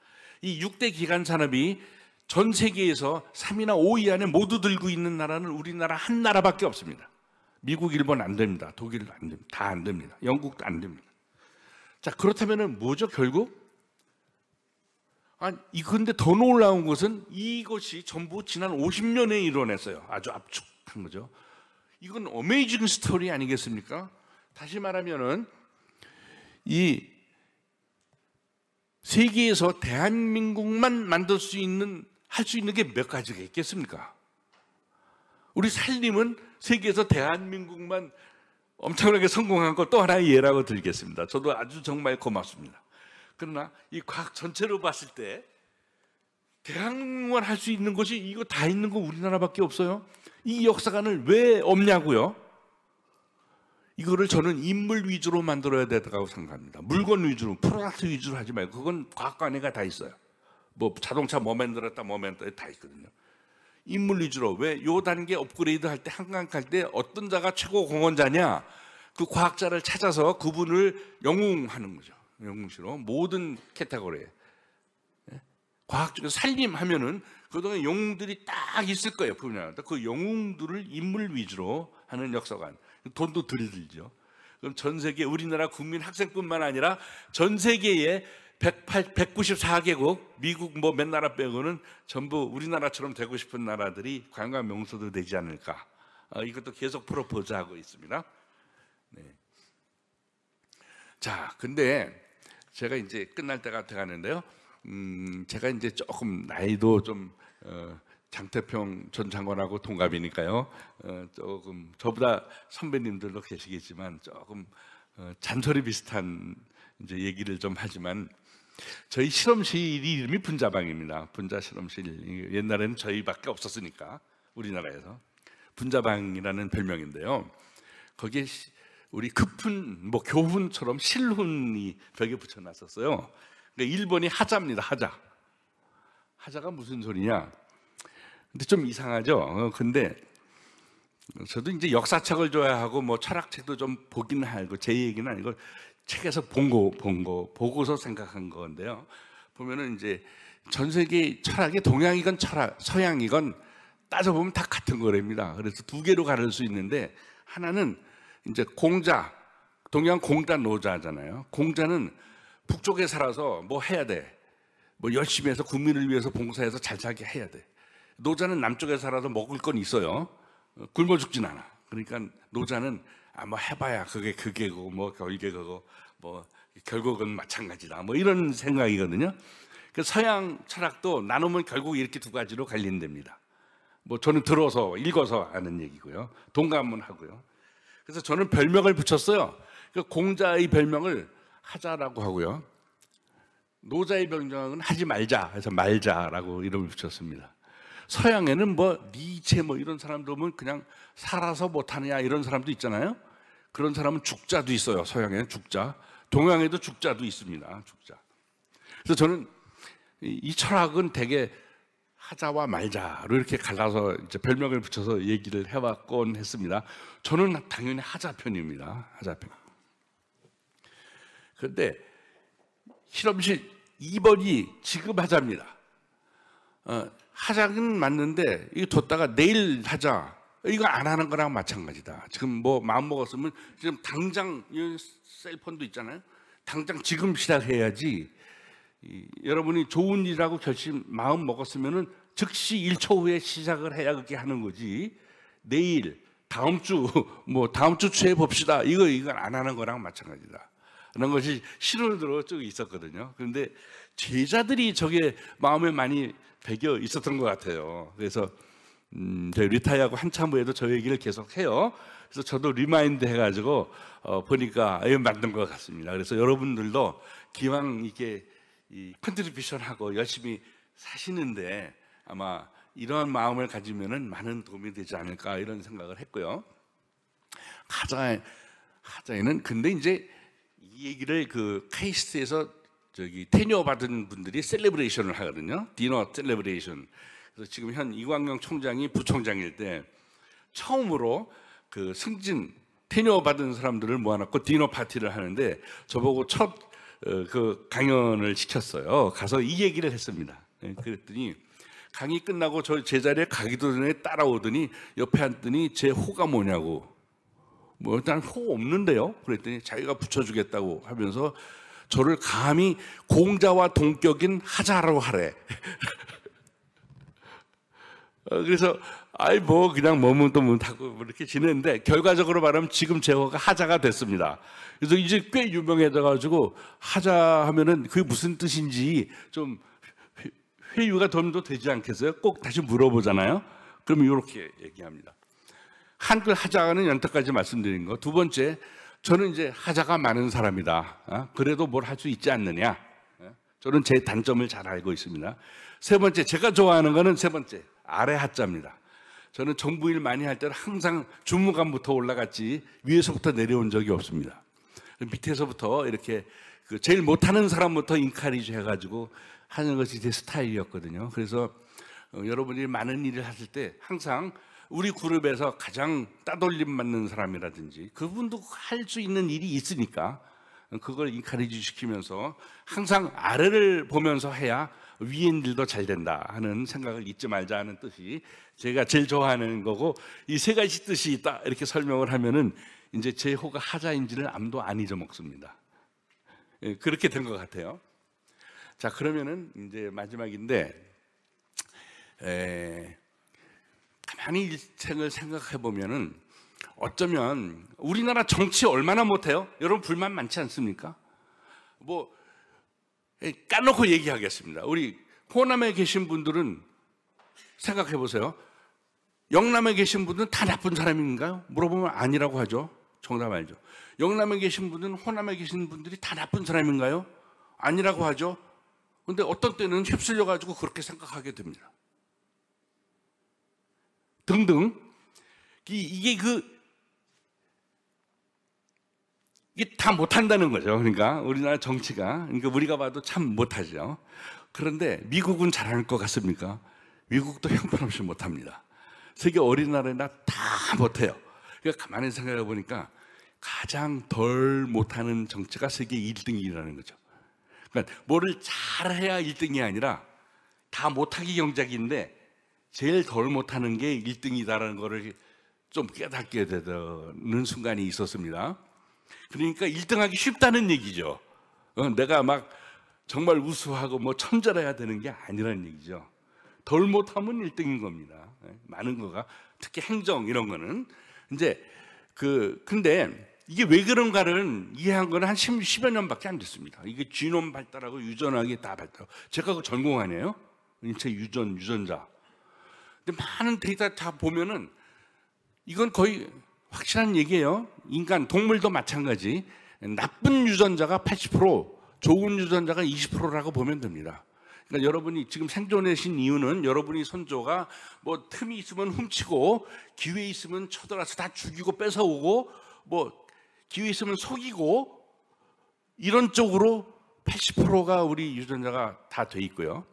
이 6대 기간 산업이 전 세계에서 3이나 5위 안에 모두 들고 있는 나라는 우리나라 한 나라밖에 없습니다. 미국, 일본 안 됩니다. 독일 안 됩니다. 다 안 됩니다. 영국도 안 됩니다. 자, 그렇다면 뭐죠, 결국? 아, 이 근데 더 놀라운 것은 이것이 전부 지난 50년에 일어났어요. 아주 압축한 거죠. 이건 어메이징 스토리 아니겠습니까? 다시 말하면은 이 세계에서 대한민국만 만들 수 있는 할 수 있는 게 몇 가지가 있겠습니까? 우리 살림은 세계에서 대한민국만 엄청나게 성공한 것 또 하나의 예라고 들겠습니다. 저도 아주 정말 고맙습니다. 그러나 이 과학 전체로 봤을 때 대학만 할 수 있는 것이 이거 다 있는 거 우리나라밖에 없어요. 이 역사관을 왜 없냐고요? 이거를 저는 인물 위주로 만들어야 된다고 생각합니다. 물건 위주로, 프로덕트 위주로 하지 말고 그건 과학관에가 다 있어요. 뭐 자동차 모멘트였다 뭐 모멘트다다 뭐 있거든요. 인물 위주로 왜 요 단계 업그레이드 할때 한강 갈 때 어떤 자가 최고 공헌자냐 그 과학자를 찾아서 그분을 영웅하는 거죠. 영웅시로 모든 캐테고리에 예? 과학 중에 살림하면은 그동안 영웅들이 딱 있을 거예요 그 분야마그 영웅들을 인물 위주로 하는 역사관 돈도 들이 들죠. 그럼 전 세계 우리나라 국민 학생뿐만 아니라 전 세계에 108, 194개국 미국 뭐 몇 나라 빼고는 전부 우리나라처럼 되고 싶은 나라들이 관광 명소도 되지 않을까 어, 이것도 계속 프로포즈하고 있습니다. 네. 자, 근데 제가 이제 끝날 때가 돼가는데요. 음, 제가 이제 조금 나이도 좀 어, 장태평 전 장관하고 동갑이니까요. 어, 조금 저보다 선배님들도 계시겠지만 조금 어, 잔소리 비슷한 이제 얘기를 좀 하지만 저희 실험실이 이름이 분자방입니다. 분자 실험실. 옛날에는 저희밖에 없었으니까 우리나라에서 분자방이라는 별명인데요. 거기에 우리 급훈, 뭐 교훈처럼 실훈이 벽에 붙여놨었어요. 근데 그러니까 일본이 하자입니다. 하자. 하자가 무슨 소리냐? 근데 좀 이상하죠. 어, 근데 저도 이제 역사책을 좋아하고 뭐 철학책도 좀 보긴 하고 제 얘기는 아니고 책에서 본 거, 본 거, 보고서 생각한 건데요. 보면은 이제 전 세계 철학이 동양이건 철학, 서양이건 따져보면 다 같은 거랍니다. 그래서 두 개로 가를 수 있는데 하나는 이제 공자, 동양 공자 노자잖아요. 공자는 북쪽에 살아서 뭐 해야 돼. 뭐 열심히 해서 국민을 위해서 봉사해서 잘 살게 해야 돼. 노자는 남쪽에 살아서 먹을 건 있어요. 어, 굶어 죽진 않아. 그러니까 노자는 아마 뭐 해봐야 그게 그게고 뭐 결계 그거 뭐 결국은 마찬가지다 뭐 이런 생각이거든요. 그 서양 철학도 나누면 결국 이렇게 두 가지로 갈린답니다. 뭐 저는 들어서 읽어서 아는 얘기고요. 동감은 하고요. 그래서 저는 별명을 붙였어요. 그 공자의 별명을 하자라고 하고요. 노자의 별명은 하지 말자 해서 말자라고 이름을 붙였습니다. 서양에는 뭐 니체 뭐 이런 사람들 보면 그냥 살아서 못하느냐 이런 사람도 있잖아요. 그런 사람은 죽자도 있어요. 서양에는 죽자. 동양에도 죽자도 있습니다. 죽자. 그래서 저는 이 철학은 되게 하자와 말자로 이렇게 갈라서 이제 별명을 붙여서 얘기를 해왔곤 했습니다. 저는 당연히 하자 편입니다. 하자 편. 그런데 실험실 2번이 지금 하자입니다. 어, 하자긴 맞는데 이거 뒀다가 내일 하자 이거 안 하는 거랑 마찬가지다. 지금 뭐 마음 먹었으면 지금 당장 이 셀폰도 있잖아요. 당장 지금 시작해야지. 이, 여러분이 좋은 일이라고 결심 마음 먹었으면은 즉시 1초 후에 시작을 해야 그렇게 하는 거지. 내일, 다음 주, 뭐 다음 주 추해 봅시다. 이거 이건 안 하는 거랑 마찬가지다. 라런 것이 신호를 들어 쭉 있었거든요. 그런데 제자들이 저게 마음에 많이 배겨 있었던 것 같아요. 그래서 음, 저희 리타이하고 한참 후에도 저 얘기를 계속 해요. 그래서 저도 리마인드 해가지고 어, 보니까 아 예, 맞는 것 같습니다. 그래서 여러분들도 기왕 이게 컨트리뷰션하고 열심히 사시는데 아마 이러한 마음을 가지면은 많은 도움이 되지 않을까 이런 생각을 했고요. 가장 가장에는 근데 이제 이 얘기를 그 케이스트에서 저기 테니어 받은 분들이 셀레브레이션을 하거든요. 디너 셀레브레이션. 그래서 지금 현 이광영 총장이 부총장일 때 처음으로 그 승진 테니어 받은 사람들을 모아놓고 디너 파티를 하는데 저보고 첫그 어, 강연을 시켰어요. 가서 이 얘기를 했습니다. 예, 그랬더니 강의 끝나고 저 제자리에 가기도 전에 따라오더니 옆에 앉더니 제 호가 뭐냐고 뭐 일단 호 없는데요. 그랬더니 자기가 붙여주겠다고 하면서 저를 감히 공자와 동격인 하자라고 하래. 어, 그래서 아이 뭐 그냥 머문또 문닫고 뭐 이렇게 지냈는데 결과적으로 말하면 지금 제어가 하자가 됐습니다. 그래서 이제 꽤 유명해져가지고 하자 하면은 그게 무슨 뜻인지 좀 회유가 덤도 되지 않겠어요? 꼭 다시 물어보잖아요. 그럼 이렇게 얘기합니다. 한글 하자는 연타까지 말씀드린 거. 두 번째 저는 이제 하자가 많은 사람이다. 어? 그래도 뭘 할 수 있지 않느냐. 어? 저는 제 단점을 잘 알고 있습니다. 세 번째, 제가 좋아하는 거는 세 번째, 아래 하자입니다. 저는 정부 일 많이 할 때는 항상 주무관부터 올라갔지 위에서부터 내려온 적이 없습니다. 밑에서부터 이렇게 그 제일 못하는 사람부터 인카리지 해가지고 하는 것이 제 스타일이었거든요. 그래서 어, 여러분이 많은 일을 하실 때 항상 우리 그룹에서 가장 따돌림 맞는 사람이라든지 그분도 할 수 있는 일이 있으니까 그걸 인카리지 시키면서 항상 아래를 보면서 해야 위인 일도 잘 된다 하는 생각을 잊지 말자 하는 뜻이 제가 제일 좋아하는 거고 이 세 가지 뜻이 있다 이렇게 설명을 하면은 이제 제 호가 하자인지를 암도 안 잊어먹습니다. 예, 그렇게 된 것 같아요. 자 그러면은 이제 마지막인데 에, 가만히 일생을 생각해 보면은 어쩌면 우리나라 정치 얼마나 못해요? 여러분 불만 많지 않습니까? 뭐 예, 까놓고 얘기하겠습니다. 우리 호남에 계신 분들은 생각해 보세요. 영남에 계신 분들은 다 나쁜 사람인가요? 물어보면 아니라고 하죠. 정답 알죠. 영남에 계신 분은 호남에 계신 분들이 다 나쁜 사람인가요? 아니라고 하죠. 근데 어떤 때는 휩쓸려 가지고 그렇게 생각하게 됩니다. 등등 이게 그 이게 다 못한다는 거죠. 그러니까 우리나라 정치가 그러니까 우리가 봐도 참 못하죠. 그런데 미국은 잘할 것 같습니까? 미국도 형편없이 못합니다. 세계 어린 나라나 다 못해요. 그러니까 가만히 생각해 보니까 가장 덜 못하는 정치가 세계 1등이라는 거죠. 그러니까 뭐를 잘해야 1등이 아니라 다 못하기 경작인데 제일 덜 못하는 게 1등이다라는 거를 좀 깨닫게 되는 순간이 있었습니다. 그러니까 1등하기 쉽다는 얘기죠. 어, 내가 막 정말 우수하고 뭐 천재라야 되는 게 아니라는 얘기죠. 덜 못하면 1등인 겁니다. 예, 많은 거가 특히 행정 이런 거는 이제 그 근데 이게 왜 그런가를 이해한 건 한 10, 10여 년밖에 안 됐습니다. 이게 지놈 발달하고 유전학이 다 발달. 제가 그 전공 아니에요? 인체 유전 유전자. 근데 많은 데이터 다 보면은 이건 거의 확실한 얘기예요. 인간, 동물도 마찬가지. 나쁜 유전자가 80%, 좋은 유전자가 20%라고 보면 됩니다. 그러니까 여러분이 지금 생존하신 이유는 여러분이 선조가 뭐 틈이 있으면 훔치고 기회 있으면 쳐들어서 다 죽이고 뺏어오고 뭐 기회 있으면 속이고 이런 쪽으로 80%가 우리 유전자가 다 돼 있고요.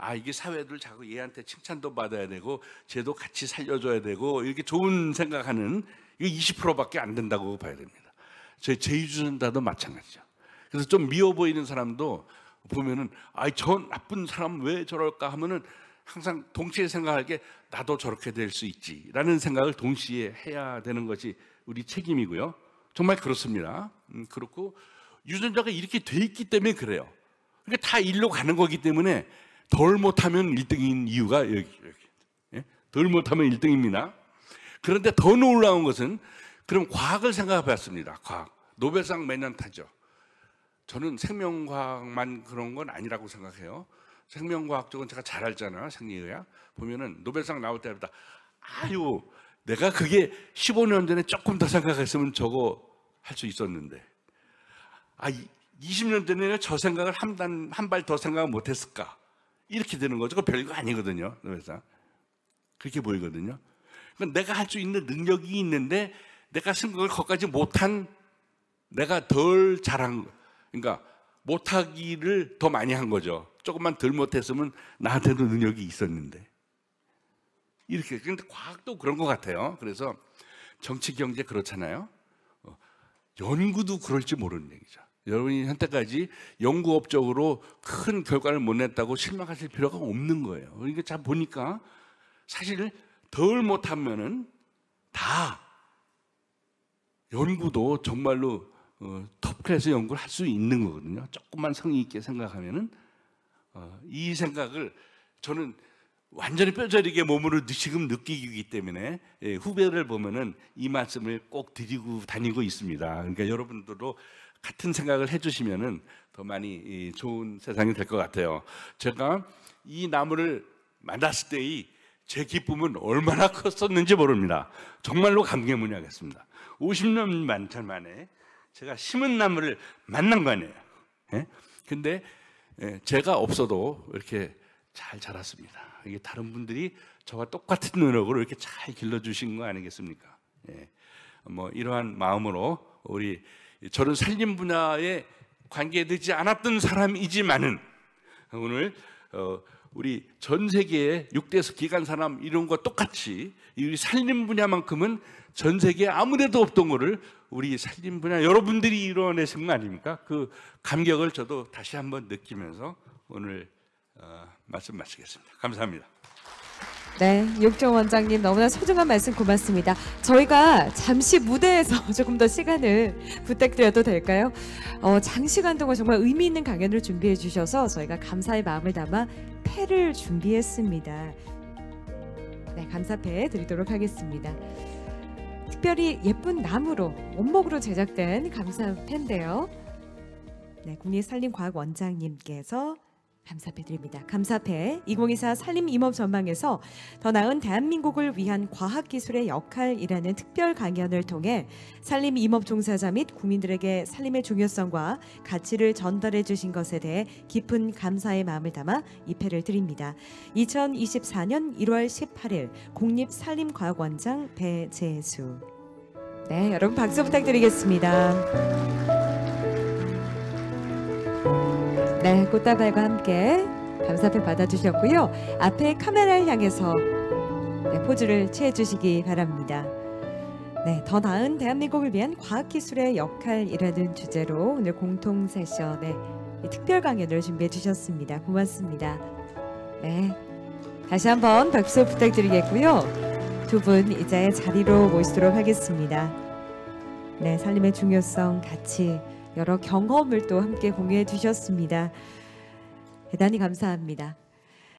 아 이게 사회를 자꾸 얘한테 칭찬도 받아야 되고 쟤도 같이 살려줘야 되고 이렇게 좋은 생각하는 이거 20%밖에 안 된다고 봐야 됩니다. 저희 제휴주전자도 마찬가지죠. 그래서 좀 미워 보이는 사람도 보면은 아저 나쁜 사람 왜 저럴까 하면은 항상 동시에 생각할 게 나도 저렇게 될 수 있지라는 생각을 동시에 해야 되는 것이 우리 책임이고요. 정말 그렇습니다. 음, 그렇고 유전자가 이렇게 돼 있기 때문에 그래요. 그러니까 다 일로 가는 거기 때문에 덜 못하면 1등인 이유가 여기, 여기. 예? 덜 못하면 1등입니다. 그런데 더 놀라운 것은 그럼 과학을 생각해 봤습니다. 과학. 노벨상 매년 타죠. 저는 생명과학만 그런 건 아니라고 생각해요. 생명과학 쪽은 제가 잘 알잖아. 생리의학. 보면은 노벨상 나올 때마다 아유, 내가 그게 15년 전에 조금 더 생각했으면 저거 할 수 있었는데. 아, 20년 전에저 생각을 한한발 더 생각 못 했을까? 이렇게 되는 거죠. 그 별거 아니거든요. 그래서 그렇게 보이거든요. 그러니까 내가 할 수 있는 능력이 있는데 내가 생각을 거까지 못한 내가 덜 잘한 그러니까 못하기를 더 많이 한 거죠. 조금만 덜 못했으면 나한테도 능력이 있었는데 이렇게 근데 과학도 그런 것 같아요. 그래서 정치 경제 그렇잖아요. 어, 연구도 그럴지 모르는 얘기죠. 여러분이 한때까지 연구업적으로 큰 결과를 못 냈다고 실망하실 필요가 없는 거예요. 그러니까 자 보니까 사실 덜 못하면은 다 연구도 정말로 어, 톱클래스 연구를 할 수 있는 거거든요. 조금만 성의 있게 생각하면은 어, 이 생각을 저는 완전히 뼈저리게 몸으로 지금 느끼기 때문에 예, 후배를 보면은 이 말씀을 꼭 드리고 다니고 있습니다. 그러니까 여러분들도 같은 생각을 해주시면은 더 많이 좋은 세상이 될 것 같아요. 제가 이 나무를 만났을 때의 제 기쁨은 얼마나 컸었는지 모릅니다. 정말로 감개무량했습니다. 50년 만찰 만에 제가 심은 나무를 만난 거 아니에요. 예? 근데 예, 제가 없어도 이렇게 잘 자랐습니다. 이게 다른 분들이 저와 똑같은 노력으로 이렇게 잘 길러주신 거 아니겠습니까? 예. 뭐 이러한 마음으로 우리 저는 살림 분야에 관계되지 않았던 사람이지만은 오늘 어, 우리 전 세계의 6대에서 기간 사람 이런 거 똑같이 이 살림 분야만큼은 전 세계에 아무데도 없던 거를 우리 살림 분야 여러분들이 이뤄내신 거 아닙니까? 그 감격을 저도 다시 한번 느끼면서 오늘 어, 말씀 마치겠습니다. 감사합니다. 네, 육종 원장님 너무나 소중한 말씀 고맙습니다. 저희가 잠시 무대에서 조금 더 시간을 부탁드려도 될까요? 어, 장시간 동안 정말 의미 있는 강연을 준비해 주셔서 저희가 감사의 마음을 담아 패를 준비했습니다. 네, 감사패 드리도록 하겠습니다. 특별히 예쁜 나무로 원목으로 제작된 감사패인데요. 네, 국립산림과학원장님께서 감사패드립니다. 감사패 2024 산림 임업 전망에서 더 나은 대한민국을 위한 과학 기술의 역할이라는 특별 강연을 통해 산림 임업 종사자 및 국민들에게 산림의 중요성과 가치를 전달해 주신 것에 대해 깊은 감사의 마음을 담아 이 패를 드립니다. 2024년 1월 18일 국립 산림과학원장 배재수. 네, 여러분 박수 부탁드리겠습니다. 네, 꽃다발과 함께 감사패 받아주셨고요. 앞에 카메라를 향해서 네, 포즈를 취해 주시기 바랍니다. 네, 더 나은 대한민국을 위한 과학기술의 역할이라는 주제로 오늘 공통 세션에 특별 강연을 준비해 주셨습니다. 고맙습니다. 네, 다시 한번 박수 부탁드리겠고요. 두 분 이제 자리로 모시도록 하겠습니다. 네, 살림의 중요성 같이 여러 경험을 또 함께 공유해 주셨습니다. 대단히 감사합니다.